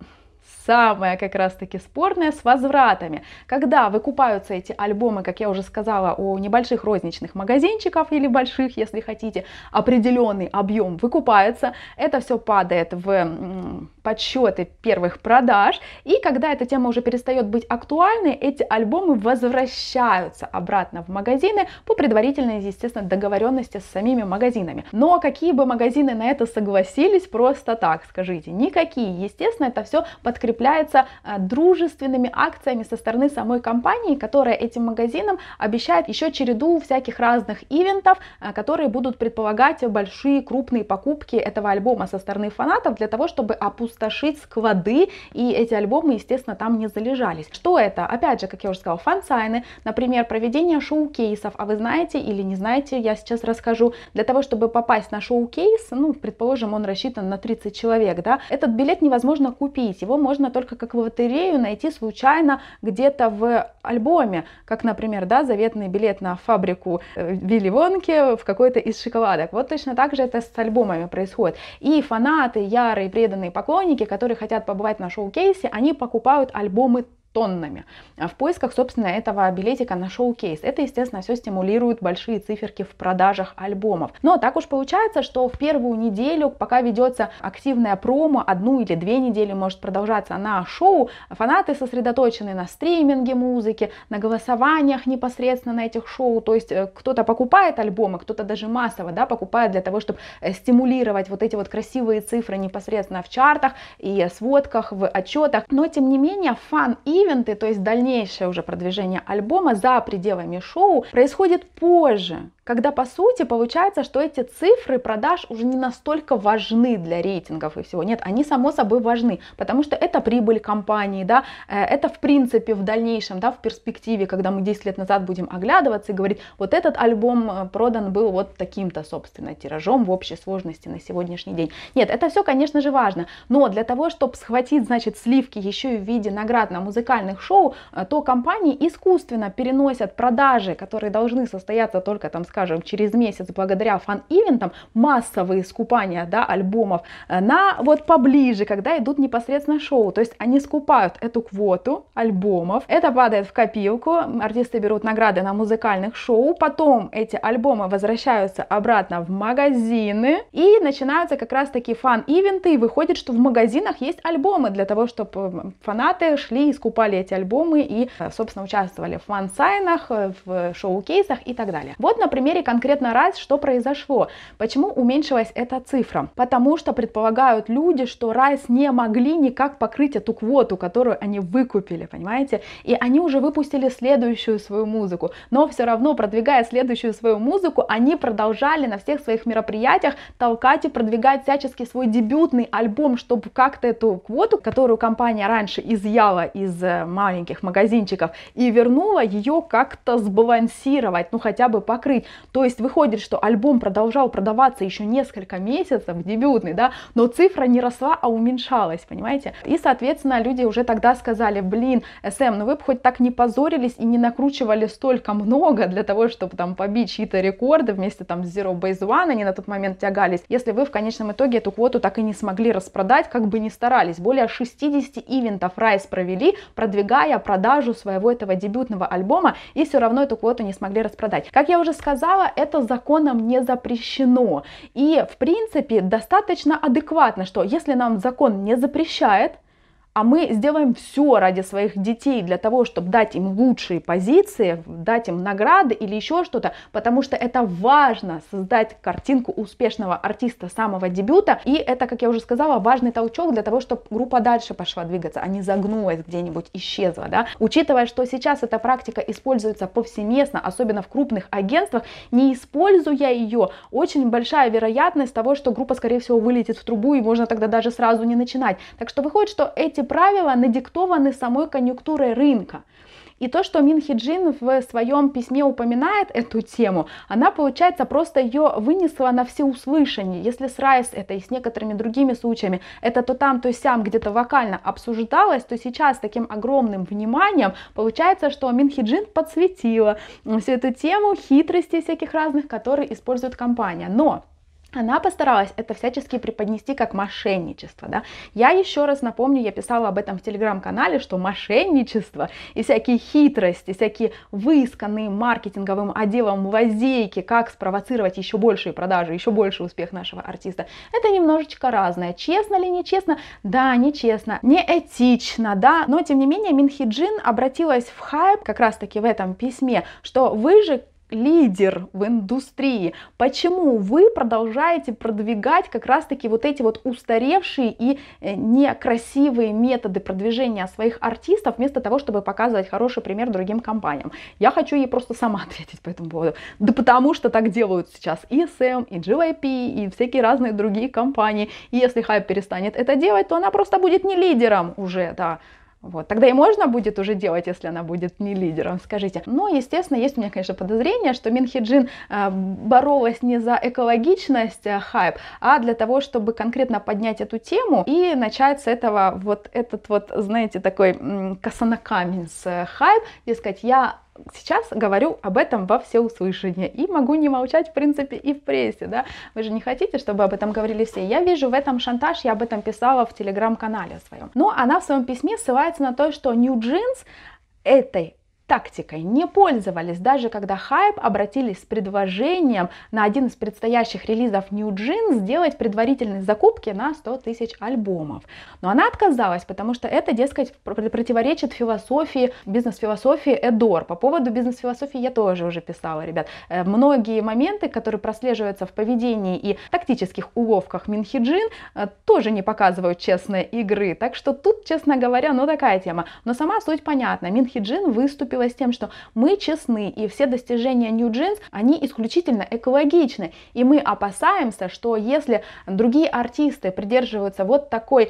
самая как раз таки спорная с возвратами. Когда выкупаются эти альбомы, как я уже сказала, у небольших розничных магазинчиков или больших, если хотите, определенный объем выкупается, это все падает в подсчеты первых продаж. И когда эта тема уже перестает быть актуальной, эти альбомы возвращаются обратно в магазины по предварительной, естественно, договоренности с самими магазинами. Но какие бы магазины на это согласились просто так, скажите? Никакие. Естественно, это все подкрепляется э, дружественными акциями со стороны самой компании, которая этим магазинам обещает еще череду всяких разных ивентов, э, которые будут предполагать большие крупные покупки этого альбома со стороны фанатов для того, чтобы опустить опустошить склады, и эти альбомы, естественно, там не залежались. Что это? Опять же, как я уже сказала, фансайны, например, проведение шоу-кейсов, а вы знаете или не знаете, я сейчас расскажу, для того, чтобы попасть на шоу-кейс, ну, предположим, он рассчитан на 30 человек, да, этот билет невозможно купить, его можно только как лотерею найти случайно где-то в альбоме, как, например, да, заветный билет на фабрику э, Вилли Вонки в какой-то из шоколадок. Вот точно так же это с альбомами происходит. И фанаты, ярые, преданные поклонники, поклонники, которые хотят побывать на шоу-кейсе, они покупают альбомы тоннами а в поисках, собственно, этого билетика на шоу-кейс. Это, естественно, все стимулирует большие циферки в продажах альбомов. Но ну, а так уж получается, что в первую неделю, пока ведется активная промо, одну или две недели может продолжаться на шоу, фанаты сосредоточены на стриминге музыки, на голосованиях непосредственно на этих шоу, то есть э, кто-то покупает альбомы, кто-то даже массово да, покупает для того, чтобы э, стимулировать вот эти вот красивые цифры непосредственно в чартах и сводках, в отчетах. Но, тем не менее, фан и ивенты, то есть дальнейшее уже продвижение альбома за пределами шоу, происходит позже, когда по сути получается, что эти цифры продаж уже не настолько важны для рейтингов и всего. Нет, они само собой важны, потому что это прибыль компании, да, э, это в принципе в дальнейшем, да, в перспективе, когда мы 10 лет назад будем оглядываться и говорить, вот этот альбом э, продан был вот таким-то, собственно, тиражом в общей сложности на сегодняшний день. Нет, это все, конечно же, важно, но для того, чтобы схватить, значит, сливки еще и в виде наград на музыкальных шоу, э, то компании искусственно переносят продажи, которые должны состояться только там, скажем, скажем, через месяц, благодаря фан-ивентам, массовые скупания да, альбомов э, на вот поближе, когда идут непосредственно шоу. То есть они скупают эту квоту альбомов, это падает в копилку, артисты берут награды на музыкальных шоу, потом эти альбомы возвращаются обратно в магазины и начинаются как раз таки фан-ивенты, и выходит, что в магазинах есть альбомы для того, чтобы э, фанаты шли и скупали эти альбомы и, э, собственно, участвовали в фан-сайнах, в шоу-кейсах и так далее. Вот, например, примере конкретно Райс что произошло? Почему уменьшилась эта цифра? Потому что предполагают люди, что Райс не могли никак покрыть эту квоту, которую они выкупили, понимаете? И они уже выпустили следующую свою музыку, но все равно, продвигая следующую свою музыку, они продолжали на всех своих мероприятиях толкать и продвигать всячески свой дебютный альбом, чтобы как-то эту квоту, которую компания раньше изъяла из э, маленьких магазинчиков и вернула, ее как-то сбалансировать, ну хотя бы покрыть. То есть выходит, что альбом продолжал продаваться еще несколько месяцев, дебютный, да, но цифра не росла, а уменьшалась, понимаете? И, соответственно, люди уже тогда сказали, блин, СМ, ну вы бы хоть так не позорились и не накручивали столько много для того, чтобы там побить чьи-то рекорды вместе там с Zero Base One, они на тот момент тягались, если вы в конечном итоге эту квоту так и не смогли распродать, как бы не старались. Более 60 ивентов райс провели, продвигая продажу своего этого дебютного альбома, и все равно эту квоту не смогли распродать. Как я уже сказала, сказала, это законом не запрещено. И, в принципе, достаточно адекватно, что если нам закон не запрещает, а мы сделаем все ради своих детей, для того, чтобы дать им лучшие позиции, дать им награды или еще что-то, потому что это важно, создать картинку успешного артиста самого дебюта, и это, как я уже сказала, важный толчок для того, чтобы группа дальше пошла двигаться, а не загнулась где-нибудь, исчезла, да. Учитывая, что сейчас эта практика используется повсеместно, особенно в крупных агентствах, не используя ее, очень большая вероятность того, что группа, скорее всего, вылетит в трубу, и можно тогда даже сразу не начинать. Так что выходит, что эти эти правила надиктованы самой конъюнктурой рынка. И то, что Минхиджин в своем письме упоминает эту тему, она, получается, просто ее вынесла на всеуслышание. Если с Райс это и с некоторыми другими случаями, это то там, то сям где-то вокально обсуждалось, то сейчас таким огромным вниманием получается, что Минхиджин подсветила всю эту тему хитрости всяких разных, которые использует компания. Но она постаралась это всячески преподнести как мошенничество. Да? Я еще раз напомню, я писала об этом в телеграм-канале, что мошенничество и всякие хитрости, всякие высканные маркетинговым отделом лазейки, как спровоцировать еще большие продажи, еще больше успех нашего артиста, это немножечко разное. Честно ли, нечестно? Да, нечестно. Неэтично, да, но тем не менее Минхиджин обратилась в хайп как раз таки в этом письме, что вы же лидер в индустрии. Почему вы продолжаете продвигать как раз-таки вот эти вот устаревшие и э, некрасивые методы продвижения своих артистов, вместо того, чтобы показывать хороший пример другим компаниям? Я хочу ей просто сама ответить по этому поводу. Да потому что так делают сейчас и Сэм, и GYP, и всякие разные другие компании. И если Хайп перестанет это делать, то она просто будет не лидером уже, да, вот. Тогда и можно будет уже делать, если она будет не лидером, скажите. Но, ну, естественно, есть у меня, конечно, подозрение, что Минхиджин а, боролась не за экологичность а, хайп, а для того, чтобы конкретно поднять эту тему и начать с этого вот этот вот, знаете, такой косонокамень с э, хайп, сказать я сейчас говорю об этом во всеуслышание и могу не молчать, в принципе, и в прессе, да, вы же не хотите, чтобы об этом говорили все. Я вижу в этом шантаж, я об этом писала в телеграм-канале своем. Но она в своем письме ссылается на то, что New Jeans этой тактикой не пользовались, даже когда Хайп обратились с предложением на один из предстоящих релизов New Jeans сделать предварительные закупки на 100 тысяч альбомов. Но она отказалась, потому что это, дескать, противоречит философии, бизнес-философии Эдор. По поводу бизнес-философии я тоже уже писала, ребят. Э, многие моменты, которые прослеживаются в поведении и тактических уловках Минхиджин, э, тоже не показывают честной игры. Так что тут, честно говоря, ну такая тема. Но сама суть понятна. Минхиджин выступил справедливое с тем, что мы честны, и все достижения New Jeans, они исключительно экологичны. И мы опасаемся, что если другие артисты придерживаются вот такой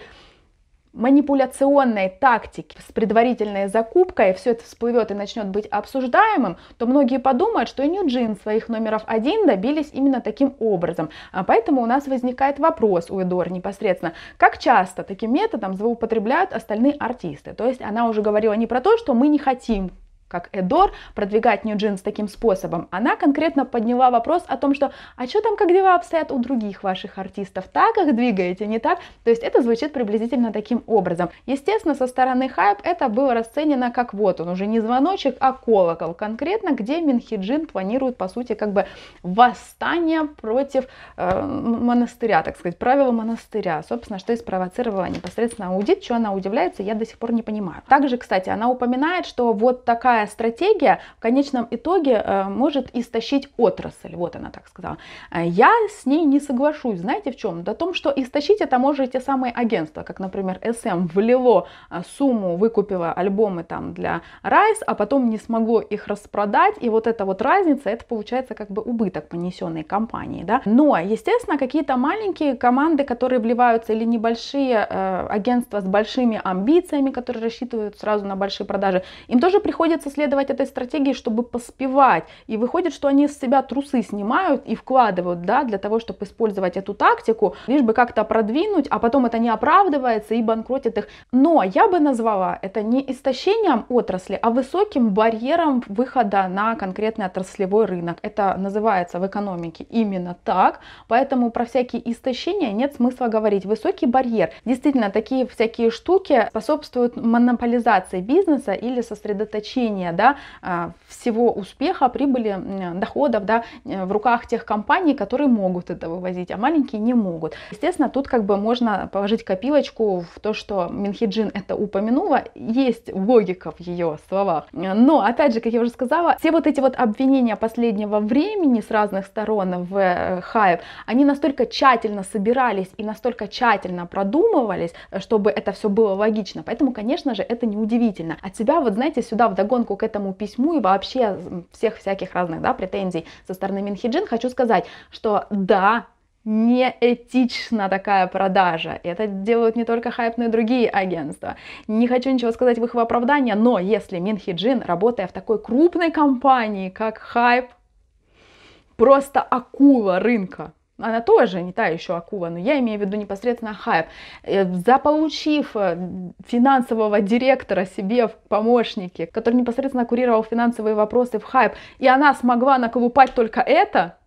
манипуляционной тактики с предварительной закупкой, все это всплывет и начнет быть обсуждаемым, то многие подумают, что и New Jeans своих номеров один добились именно таким образом. А поэтому у нас возникает вопрос у Эдор непосредственно, как часто таким методом злоупотребляют остальные артисты. То есть она уже говорила не про то, что мы не хотим как Эдор, продвигать New Jeans таким способом, она конкретно подняла вопрос о том, что «А что там, как дела обстоят у других ваших артистов? Так их двигаете, не так?» То есть это звучит приблизительно таким образом. Естественно, со стороны хайп это было расценено как вот он, уже не звоночек, а колокол конкретно, где Минхиджин планирует, по сути, как бы восстание против э, монастыря, так сказать, правила монастыря. Собственно, что и спровоцировало непосредственно аудит, что она удивляется, я до сих пор не понимаю. Также, кстати, она упоминает, что вот такая такая стратегия в конечном итоге э, может истощить отрасль. Вот она так сказала. Э, я с ней не соглашусь. Знаете в чем? Да в том, что истощить это может те самые агентства, как, например, SM эм влило э, сумму, выкупила альбомы там для Райс, а потом не смогло их распродать. И вот эта вот разница, это получается как бы убыток, понесенный компанией. Да? Но, ну, а, естественно, какие-то маленькие команды, которые вливаются, или небольшие э, агентства с большими амбициями, которые рассчитывают сразу на большие продажи, им тоже приходится следовать этой стратегии, чтобы поспевать. И выходит, что они с себя трусы снимают и вкладывают, да, для того, чтобы использовать эту тактику, лишь бы как-то продвинуть, а потом это не оправдывается и банкротит их. Но я бы назвала это не истощением отрасли, а высоким барьером выхода на конкретный отраслевой рынок. Это называется в экономике именно так, поэтому про всякие истощения нет смысла говорить. Высокий барьер. Действительно, такие всякие штуки способствуют монополизации бизнеса или сосредоточению владения да, а, всего успеха, прибыли, доходов да, э, в руках тех компаний, которые могут это вывозить, а маленькие не могут. Естественно, тут как бы можно положить копилочку в то, что Минхиджин это упомянула, есть логика в ее словах. Но, опять же, как я уже сказала, все вот эти вот обвинения последнего времени с разных сторон в Хаев, э, они настолько тщательно собирались и настолько тщательно продумывались, э, чтобы это все было логично. Поэтому, конечно же, это неудивительно. От себя, вот знаете, сюда в догон вдогонку к этому письму и вообще всех всяких разных да, претензий со стороны Минхиджин хочу сказать, что да, неэтична такая продажа. Это делают не только Хайп, но и другие агентства. Не хочу ничего сказать в их оправдание, но если Минхиджин, работая в такой крупной компании, как Хайп, просто акула рынка, она тоже не та еще акула, но я имею в виду непосредственно хайп. Э, заполучив э, финансового директора себе в помощнике, который непосредственно курировал финансовые вопросы в хайп, и она смогла наколупать только это,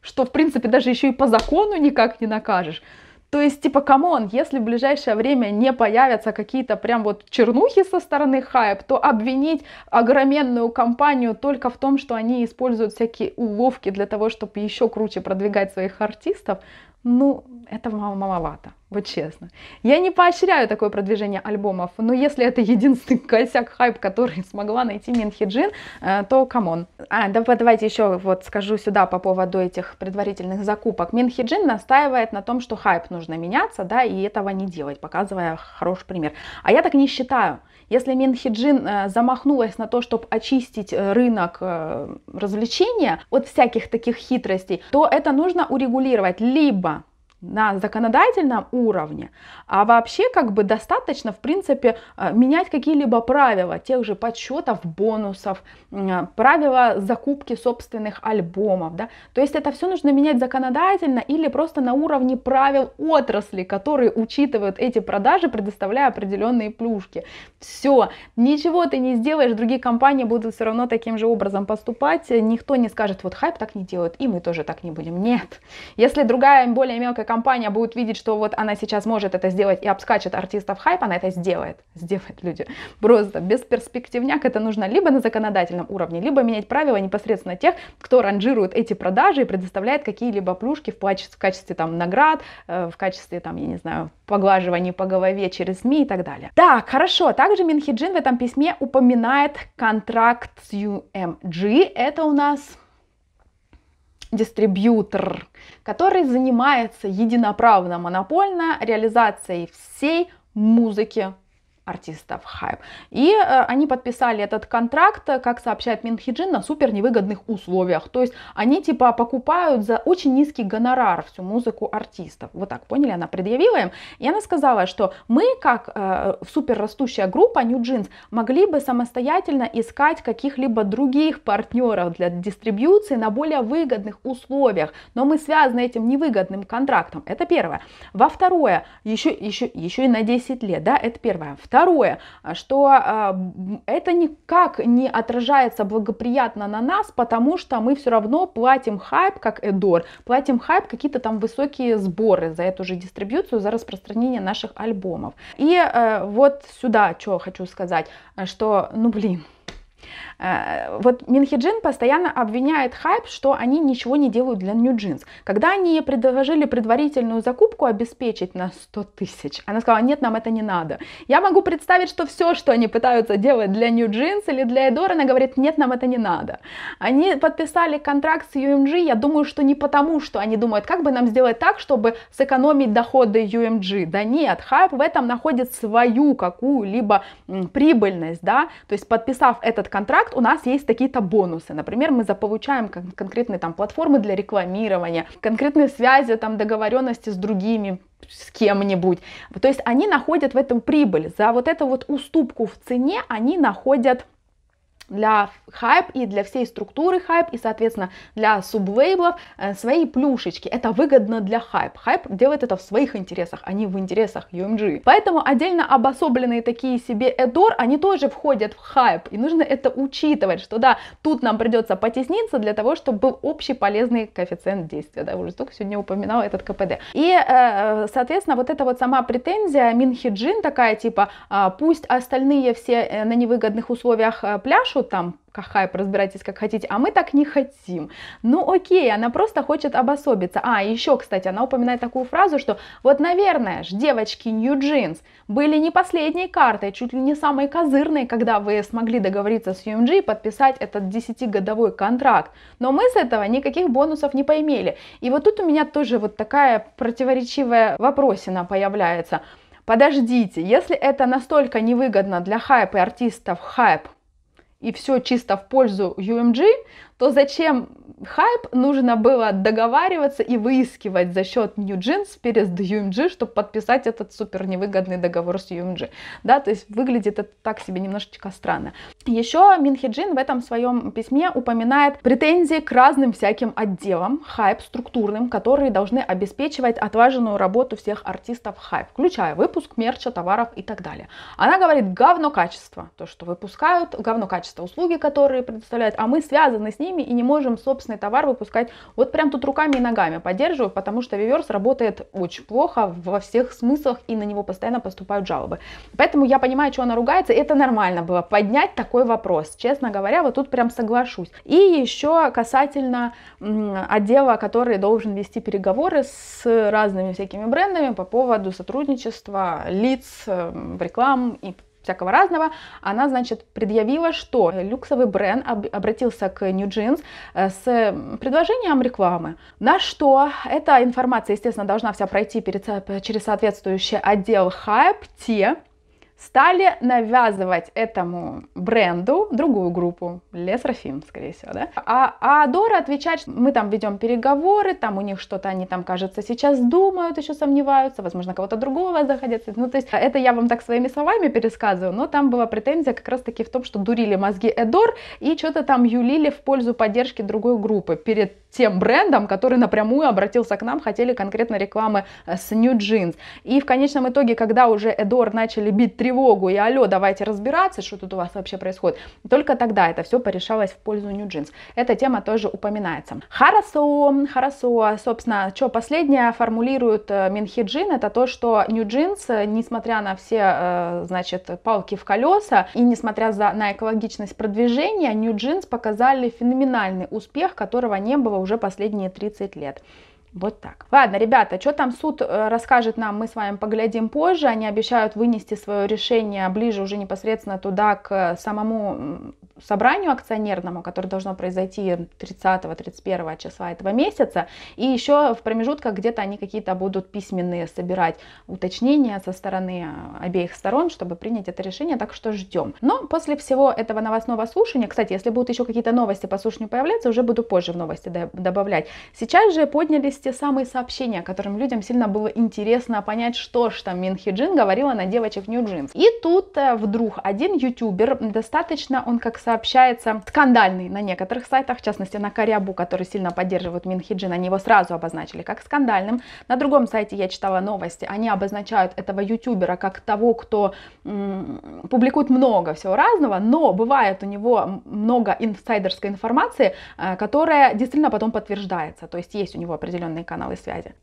что, в принципе, даже еще и по закону никак не накажешь, то есть, типа, камон, если в ближайшее время не появятся какие-то прям вот чернухи со стороны хайп, то обвинить огроменную компанию только в том, что они используют всякие уловки для того, чтобы еще круче продвигать своих артистов, ну, этого маловато. Вот честно. Я не поощряю такое продвижение альбомов, но если это единственный косяк хайп, который смогла найти Минхиджин, э, то камон. А, да, давайте еще вот скажу сюда по поводу этих предварительных закупок. Минхиджин настаивает на том, что хайп нужно меняться, да, и этого не делать, показывая хороший пример. А я так не считаю. Если Минхиджин э, замахнулась на то, чтобы очистить э, рынок развлечения от всяких таких хитростей, то это нужно урегулировать либо на законодательном уровне, а вообще как бы достаточно, в принципе, э, менять какие-либо правила тех же подсчетов, бонусов, э, правила закупки собственных альбомов, да, то есть это все нужно менять законодательно или просто на уровне правил отрасли, которые учитывают эти продажи, предоставляя определенные плюшки. Все, ничего ты не сделаешь, другие компании будут все равно таким же образом поступать, никто не скажет, вот хайп так не делает, и мы тоже так не будем. Нет, если другая более мелкая компания будет видеть, что вот она сейчас может это сделать и обскачет артистов хайп, она это сделает. Сделает люди. Просто без перспективняк это нужно либо на законодательном уровне, либо менять правила непосредственно тех, кто ранжирует эти продажи и предоставляет какие-либо плюшки в, в качестве там наград, э, в качестве там, я не знаю, поглаживаний по голове через СМИ и так далее. Так, хорошо. Также Минхиджин в этом письме упоминает контракт с UMG. Это у нас дистрибьютор, который занимается единоправно, монопольно реализацией всей музыки артистов Хайп. И э, они подписали этот контракт, э, как сообщает Минхиджин, на супер невыгодных условиях. То есть они типа покупают за очень низкий гонорар всю музыку артистов. Вот так, поняли? Она предъявила им. И она сказала, что мы, как э, супер растущая группа New Jeans, могли бы самостоятельно искать каких-либо других партнеров для дистрибьюции на более выгодных условиях. Но мы связаны этим невыгодным контрактом. Это первое. Во второе, еще, еще, еще и на 10 лет, да, это первое. Второе Второе, что а, это никак не отражается благоприятно на нас, потому что мы все равно платим хайп, как Эдор, платим хайп какие-то там высокие сборы за эту же дистрибьюцию, за распространение наших альбомов. И э, вот сюда что хочу сказать, э, что, ну блин, Э, вот Минхиджин постоянно обвиняет хайп, что они ничего не делают для New Jeans. Когда они предложили предварительную закупку обеспечить на 100 тысяч, она сказала, нет, нам это не надо. Я могу представить, что все, что они пытаются делать для New Jeans или для Эдора, она говорит, нет, нам это не надо. Они подписали контракт с UMG, эм я думаю, что не потому, что они думают, как бы нам сделать так, чтобы сэкономить доходы UMG. Эм да нет, хайп в этом находит свою какую-либо прибыльность, да, то есть подписав этот контракт, у нас есть какие-то бонусы. Например, мы заполучаем конкретные там платформы для рекламирования, конкретные связи, там договоренности с другими с кем-нибудь. То есть они находят в этом прибыль. За вот эту вот уступку в цене они находят для хайп и для всей структуры хайп и, соответственно, для субвейблов э, свои плюшечки. Это выгодно для хайп. Хайп делает это в своих интересах, а не в интересах UMG. Эм Поэтому отдельно обособленные такие себе Эдор, они тоже входят в хайп. И нужно это учитывать, что да, тут нам придется потесниться для того, чтобы был общий полезный коэффициент действия. Да, уже только сегодня упоминала этот КПД. И, э, э, соответственно, вот эта вот сама претензия Минхиджин такая, типа, «А, пусть остальные все на невыгодных условиях пляшут, хорошо там, кахайп, разбирайтесь как хотите, а мы так не хотим. Ну окей, она просто хочет обособиться. А, еще, кстати, она упоминает такую фразу, что вот, наверное, ж девочки New Jeans были не последней картой, чуть ли не самой козырной, когда вы смогли договориться с UMG и подписать этот 10-годовой контракт. Но мы с этого никаких бонусов не поимели. И вот тут у меня тоже вот такая противоречивая вопросина появляется. Подождите, если это настолько невыгодно для хайпа и артистов хайп и все чисто в пользу UMG, то зачем хайп нужно было договариваться и выискивать за счет New Jeans перед UMG, чтобы подписать этот супер невыгодный договор с UMG. Да, то есть выглядит это так себе немножечко странно. Еще Минхиджин в этом своем письме упоминает претензии к разным всяким отделам, хайп структурным, которые должны обеспечивать отваженную работу всех артистов хайп, включая выпуск мерча, товаров и так далее. Она говорит, говно качество, то, что выпускают, говно качество услуги, которые предоставляют, а мы связаны с ними и не можем, собственно, собственный товар выпускать. Вот прям тут руками и ногами поддерживаю, потому что реверс работает очень плохо во всех смыслах, и на него постоянно поступают жалобы. Поэтому я понимаю, что она ругается, это нормально было поднять такой вопрос. Честно говоря, вот тут прям соглашусь. И еще касательно отдела, который должен вести переговоры с разными всякими брендами по поводу сотрудничества лиц, эм, реклам и всякого разного, она, значит, предъявила, что люксовый бренд обратился к New Jeans э, с предложением рекламы. На что эта информация, естественно, должна вся пройти перед, э, через соответствующий отдел Hype те, стали навязывать этому бренду другую группу, Лес Рафим, скорее всего, да? А, а Адора отвечает, что мы там ведем переговоры, там у них что-то они там, кажется, сейчас думают, еще сомневаются, возможно, кого-то другого заходят. Ну, то есть а, это я вам так своими словами пересказываю, но там была претензия как раз-таки в том, что дурили мозги Эдор и что-то там юлили в пользу поддержки другой группы перед тем брендам, который напрямую обратился к нам, хотели конкретно рекламы э, с New Jeans. И в конечном итоге, когда уже Эдор начали бить тревогу и алло, давайте разбираться, что тут у вас вообще происходит, только тогда это все порешалось в пользу New Jeans. Эта тема тоже упоминается. Хорошо, хорошо. Собственно, что последнее формулирует э, Минхиджин, это то, что New Jeans, э, несмотря на все, значит, палки в колеса и несмотря за, на экологичность продвижения, New Jeans показали феноменальный успех, которого не было уже последние 30 лет. Вот так. Ладно, ребята, что там суд э, расскажет нам, мы с вами поглядим позже. Они обещают вынести свое решение ближе уже непосредственно туда, к э, самому собранию акционерному, которое должно произойти 30-31 числа этого месяца. И еще в промежутках где-то они какие-то будут письменные собирать уточнения со стороны э, обеих сторон, чтобы принять это решение. Так что ждем. Но после всего этого новостного слушания, кстати, если будут еще какие-то новости по слушанию появляться, уже буду позже в новости добавлять. Сейчас же поднялись появились те самые сообщения, которым людям сильно было интересно понять, что ж там Минхиджин говорила на девочек New Jeans. И тут э, вдруг один ютубер, достаточно он, как сообщается, скандальный на некоторых сайтах, в частности на Кориабу, который сильно поддерживает Минхиджин, они его сразу обозначили как скандальным. На другом сайте я читала новости, они обозначают этого ютубера как того, кто публикует много всего разного, но бывает у него много инсайдерской информации, э, которая действительно потом подтверждается. То есть есть у него определенный данные каналы связи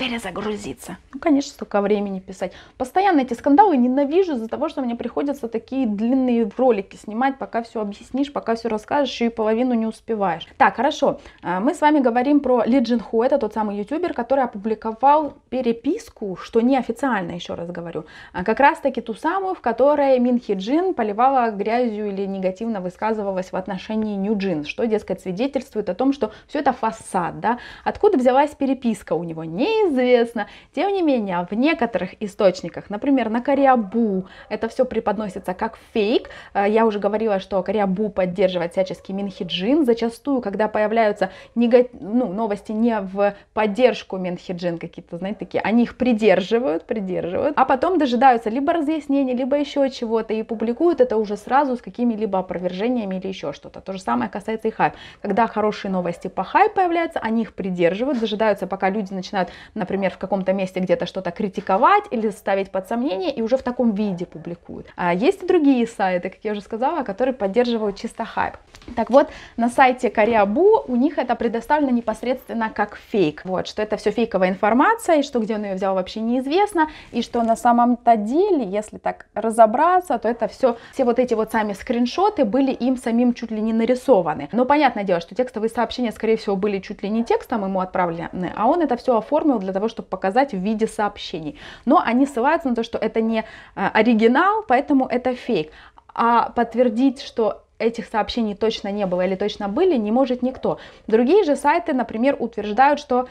перезагрузиться. Ну, конечно, столько времени писать. Постоянно эти скандалы ненавижу из-за того, что мне приходится такие длинные ролики снимать, пока все объяснишь, пока все расскажешь, и половину не успеваешь. Так, хорошо. А, мы с вами говорим про Ли Джин Ху. Это тот самый ютубер, который опубликовал переписку, что неофициально, еще раз говорю, а, как раз-таки ту самую, в которой Мин Хи Джин поливала грязью или негативно высказывалась в отношении Нью Джин, что, дескать, свидетельствует о том, что все это фасад, да. Откуда взялась переписка у него? Не из неизвестно. Тем не менее, в некоторых источниках, например, на Кориабу, это все преподносится как фейк. Э, я уже говорила, что Кориабу поддерживает всячески Минхиджин. Зачастую, когда появляются нега... ну, новости не в поддержку Минхиджин, какие-то, знаете, такие, они их придерживают, придерживают, а потом дожидаются либо разъяснений, либо еще чего-то, и публикуют это уже сразу с какими-либо опровержениями или еще что-то. То же самое касается и хайп. Когда хорошие новости по хайп появляются, они их придерживают, дожидаются, пока люди начинают например, в каком-то месте где-то что-то критиковать или ставить под сомнение, и уже в таком виде публикуют. А есть и другие сайты, как я уже сказала, которые поддерживают чисто хайп. Так вот, на сайте Кориабу у них это предоставлено непосредственно как фейк. Вот, что это все фейковая информация, и что где он ее взял вообще неизвестно, и что на самом-то деле, если так разобраться, то это все, все вот эти вот сами скриншоты были им самим чуть ли не нарисованы. Но понятное дело, что текстовые сообщения, скорее всего, были чуть ли не текстом ему отправлены, а он это все оформил для для того, чтобы показать в виде сообщений. Но они ссылаются на то, что это не э, оригинал, поэтому это фейк. А подтвердить, что этих сообщений точно не было или точно были, не может никто. Другие же сайты, например, утверждают, что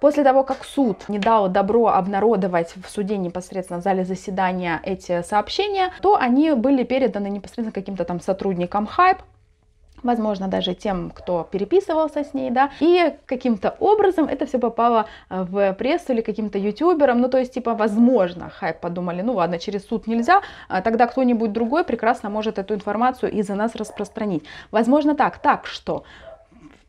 После того, как суд не дал добро обнародовать в суде непосредственно в зале заседания эти сообщения, то они были переданы непосредственно каким-то там сотрудникам Хайп, возможно, даже тем, кто переписывался с ней, да, и каким-то образом это все попало э, в прессу или каким-то ютуберам, ну, то есть, типа, возможно, хайп подумали, ну, ладно, через суд нельзя, а тогда кто-нибудь другой прекрасно может эту информацию и за нас распространить. Возможно так, так что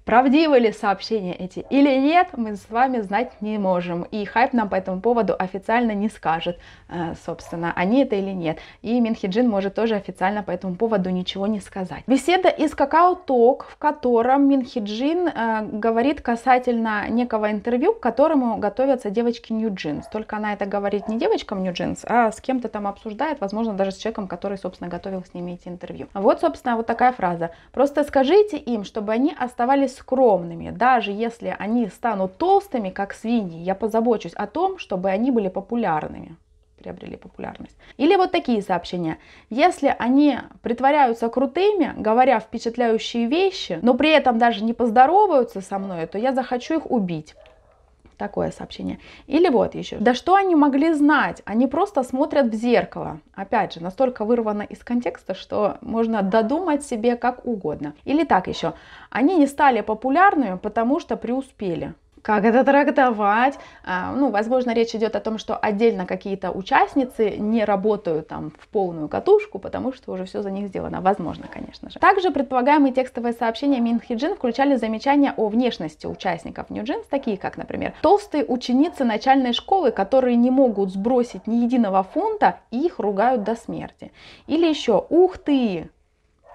Правдивы ли сообщения эти или нет, мы с вами знать не можем. И хайп нам по этому поводу официально не скажет, э, собственно, они это или нет. И Минхиджин может тоже официально по этому поводу ничего не сказать. Беседа из какао-ток, в котором Минхиджин э, говорит касательно некого интервью, к которому готовятся девочки Нью-Джинс. Только она это говорит не девочкам Нью-Джинс, а с кем-то там обсуждает, возможно, даже с человеком, который, собственно, готовил с ними эти интервью. Вот, собственно, вот такая фраза. Просто скажите им, чтобы они оставались скромными. Даже если они станут толстыми, как свиньи, я позабочусь о том, чтобы они были популярными приобрели популярность. Или вот такие сообщения. Если они притворяются крутыми, говоря впечатляющие вещи, но при этом даже не поздороваются со мной, то я захочу их убить. Такое сообщение. Или вот еще. Да что они могли знать? Они просто смотрят в зеркало. Опять же, настолько вырвано из контекста, что можно додумать себе как угодно. Или так еще. Они не стали популярными, потому что преуспели как это трактовать. А, ну, возможно, речь идет о том, что отдельно какие-то участницы не работают там в полную катушку, потому что уже все за них сделано. Возможно, конечно же. Также предполагаемые текстовые сообщения Минхиджин включали замечания о внешности участников Нью-Джинс, такие как, например, толстые ученицы начальной школы, которые не могут сбросить ни единого фунта, и их ругают до смерти. Или еще, ух ты,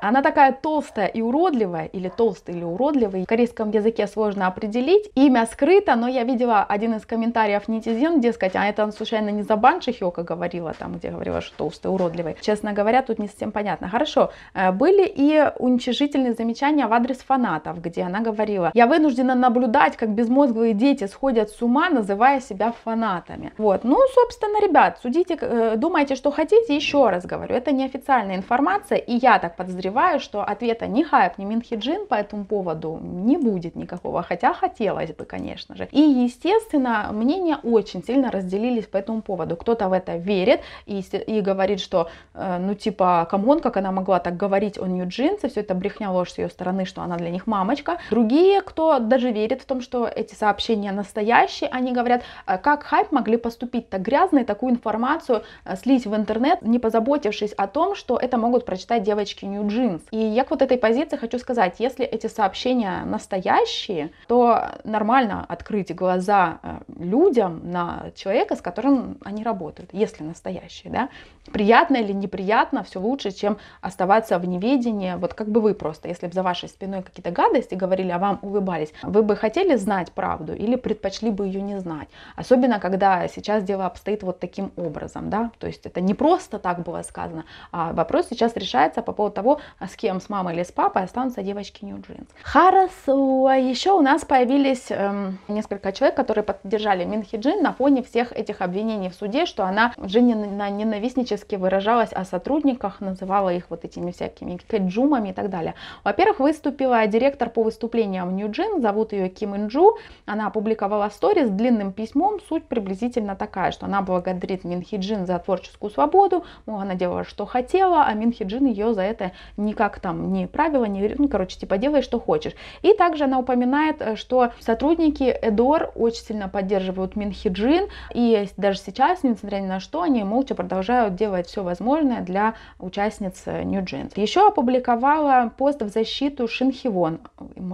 она такая толстая и уродливая, или толстый, или уродливый. В корейском языке сложно определить. Имя скрыто, но я видела один из комментариев где дескать, а это он случайно не за Банши Хёка говорила, там, где говорила, что толстый, уродливый. Честно говоря, тут не совсем понятно. Хорошо, э, были и уничижительные замечания в адрес фанатов, где она говорила, я вынуждена наблюдать, как безмозглые дети сходят с ума, называя себя фанатами. Вот, ну, собственно, ребят, судите, э, думайте, что хотите, еще раз говорю, это неофициальная информация, и я так подозреваю, подозреваю, что ответа ни Хайп, ни Минхиджин по этому поводу не будет никакого, хотя хотелось бы, конечно же. И, естественно, мнения очень сильно разделились по этому поводу. Кто-то в это верит и, и говорит, что, э, ну, типа, камон, как она могла так говорить о Нью-Джинсе, все это брехня, ложь с ее стороны, что она для них мамочка. Другие, кто даже верит в том, что эти сообщения настоящие, они говорят, э, как Хайп могли поступить так грязно и такую информацию э, слить в интернет, не позаботившись о том, что это могут прочитать девочки Нью-Джинси джинс. И я к вот этой позиции хочу сказать, если эти сообщения настоящие, то нормально открыть глаза э, людям на человека, с которым они работают, если настоящие, да приятно или неприятно, все лучше, чем оставаться в неведении. Вот как бы вы просто, если бы за вашей спиной какие-то гадости говорили, а вам улыбались, вы бы хотели знать правду или предпочли бы ее не знать? Особенно, когда сейчас дело обстоит вот таким образом, да, то есть это не просто так было сказано, а вопрос сейчас решается по поводу того, а с кем, с мамой или с папой останутся девочки Нью-Джинс. Хорошо, а еще у нас появились эм, несколько человек, которые поддержали Минхи Джин на фоне всех этих обвинений в суде, что она Джиннина ненавистническая всячески выражалась о сотрудниках, называла их вот этими всякими кэджумами и так далее. Во-первых, выступила директор по выступлениям Нью-Джин, зовут ее Ким Инджу. Она опубликовала сторис с длинным письмом, суть приблизительно такая, что она благодарит Минхиджин за творческую свободу, мол, она делала, что хотела, а Минхиджин ее за это никак там не правила, не, ну, короче, типа делай, что хочешь. И также она упоминает, э, что сотрудники Эдор очень сильно поддерживают Минхиджин и даже сейчас, несмотря ни на что, они молча продолжают делать сделать все возможное для участниц New Jeans. Еще опубликовала пост в защиту Шинхивон.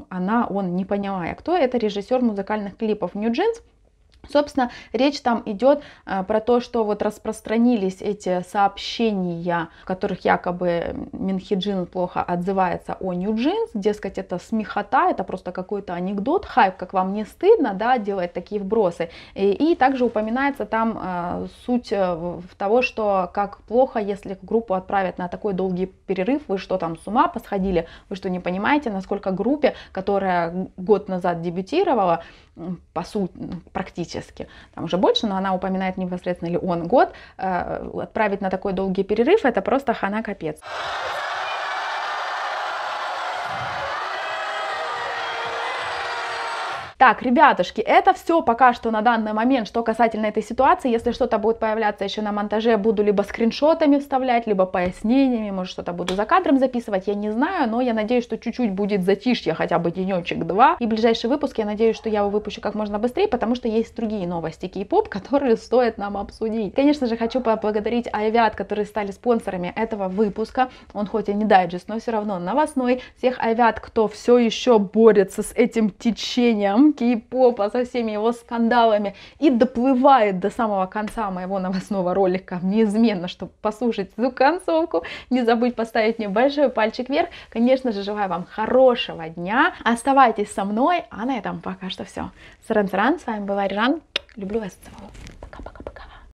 Она, он, не понимая, кто это, режиссер музыкальных клипов New Jeans. Собственно, речь там идет а, про то, что вот распространились эти сообщения, в которых якобы Минхиджин плохо отзывается о Нью-Джинс, дескать, это смехота, это просто какой-то анекдот, хайп, как вам не стыдно, да, делать такие вбросы. И, и также упоминается там а, э, суть в того, что как плохо, если группу отправят на такой долгий перерыв, вы что там с ума посходили, вы что не понимаете, насколько группе, которая год назад дебютировала, по сути, практически практически, там уже больше, но она упоминает непосредственно ли он год, э, отправить на такой долгий перерыв, это просто хана капец. Так, ребятушки, это все пока что на данный момент, что касательно этой ситуации. Если что-то будет появляться еще на монтаже, буду либо скриншотами вставлять, либо пояснениями, может что-то буду за кадром записывать, я не знаю, но я надеюсь, что чуть-чуть будет затишье, хотя бы денечек-два. И ближайший выпуск, я надеюсь, что я его выпущу как можно быстрее, потому что есть другие новости кей-поп, которые стоит нам обсудить. Конечно же, хочу поблагодарить Айвят, которые стали спонсорами этого выпуска. Он хоть и не дайджест, но все равно новостной. Всех Айвят, кто все еще борется с этим течением, Тимки и Попа со всеми его скандалами и доплывает до самого конца моего новостного ролика неизменно, чтобы послушать эту концовку. Не забудь поставить мне большой пальчик вверх. Конечно же, желаю вам хорошего дня. Оставайтесь со мной, а на этом пока что все. Саран-саран, с вами была Рижан. Люблю вас, целую.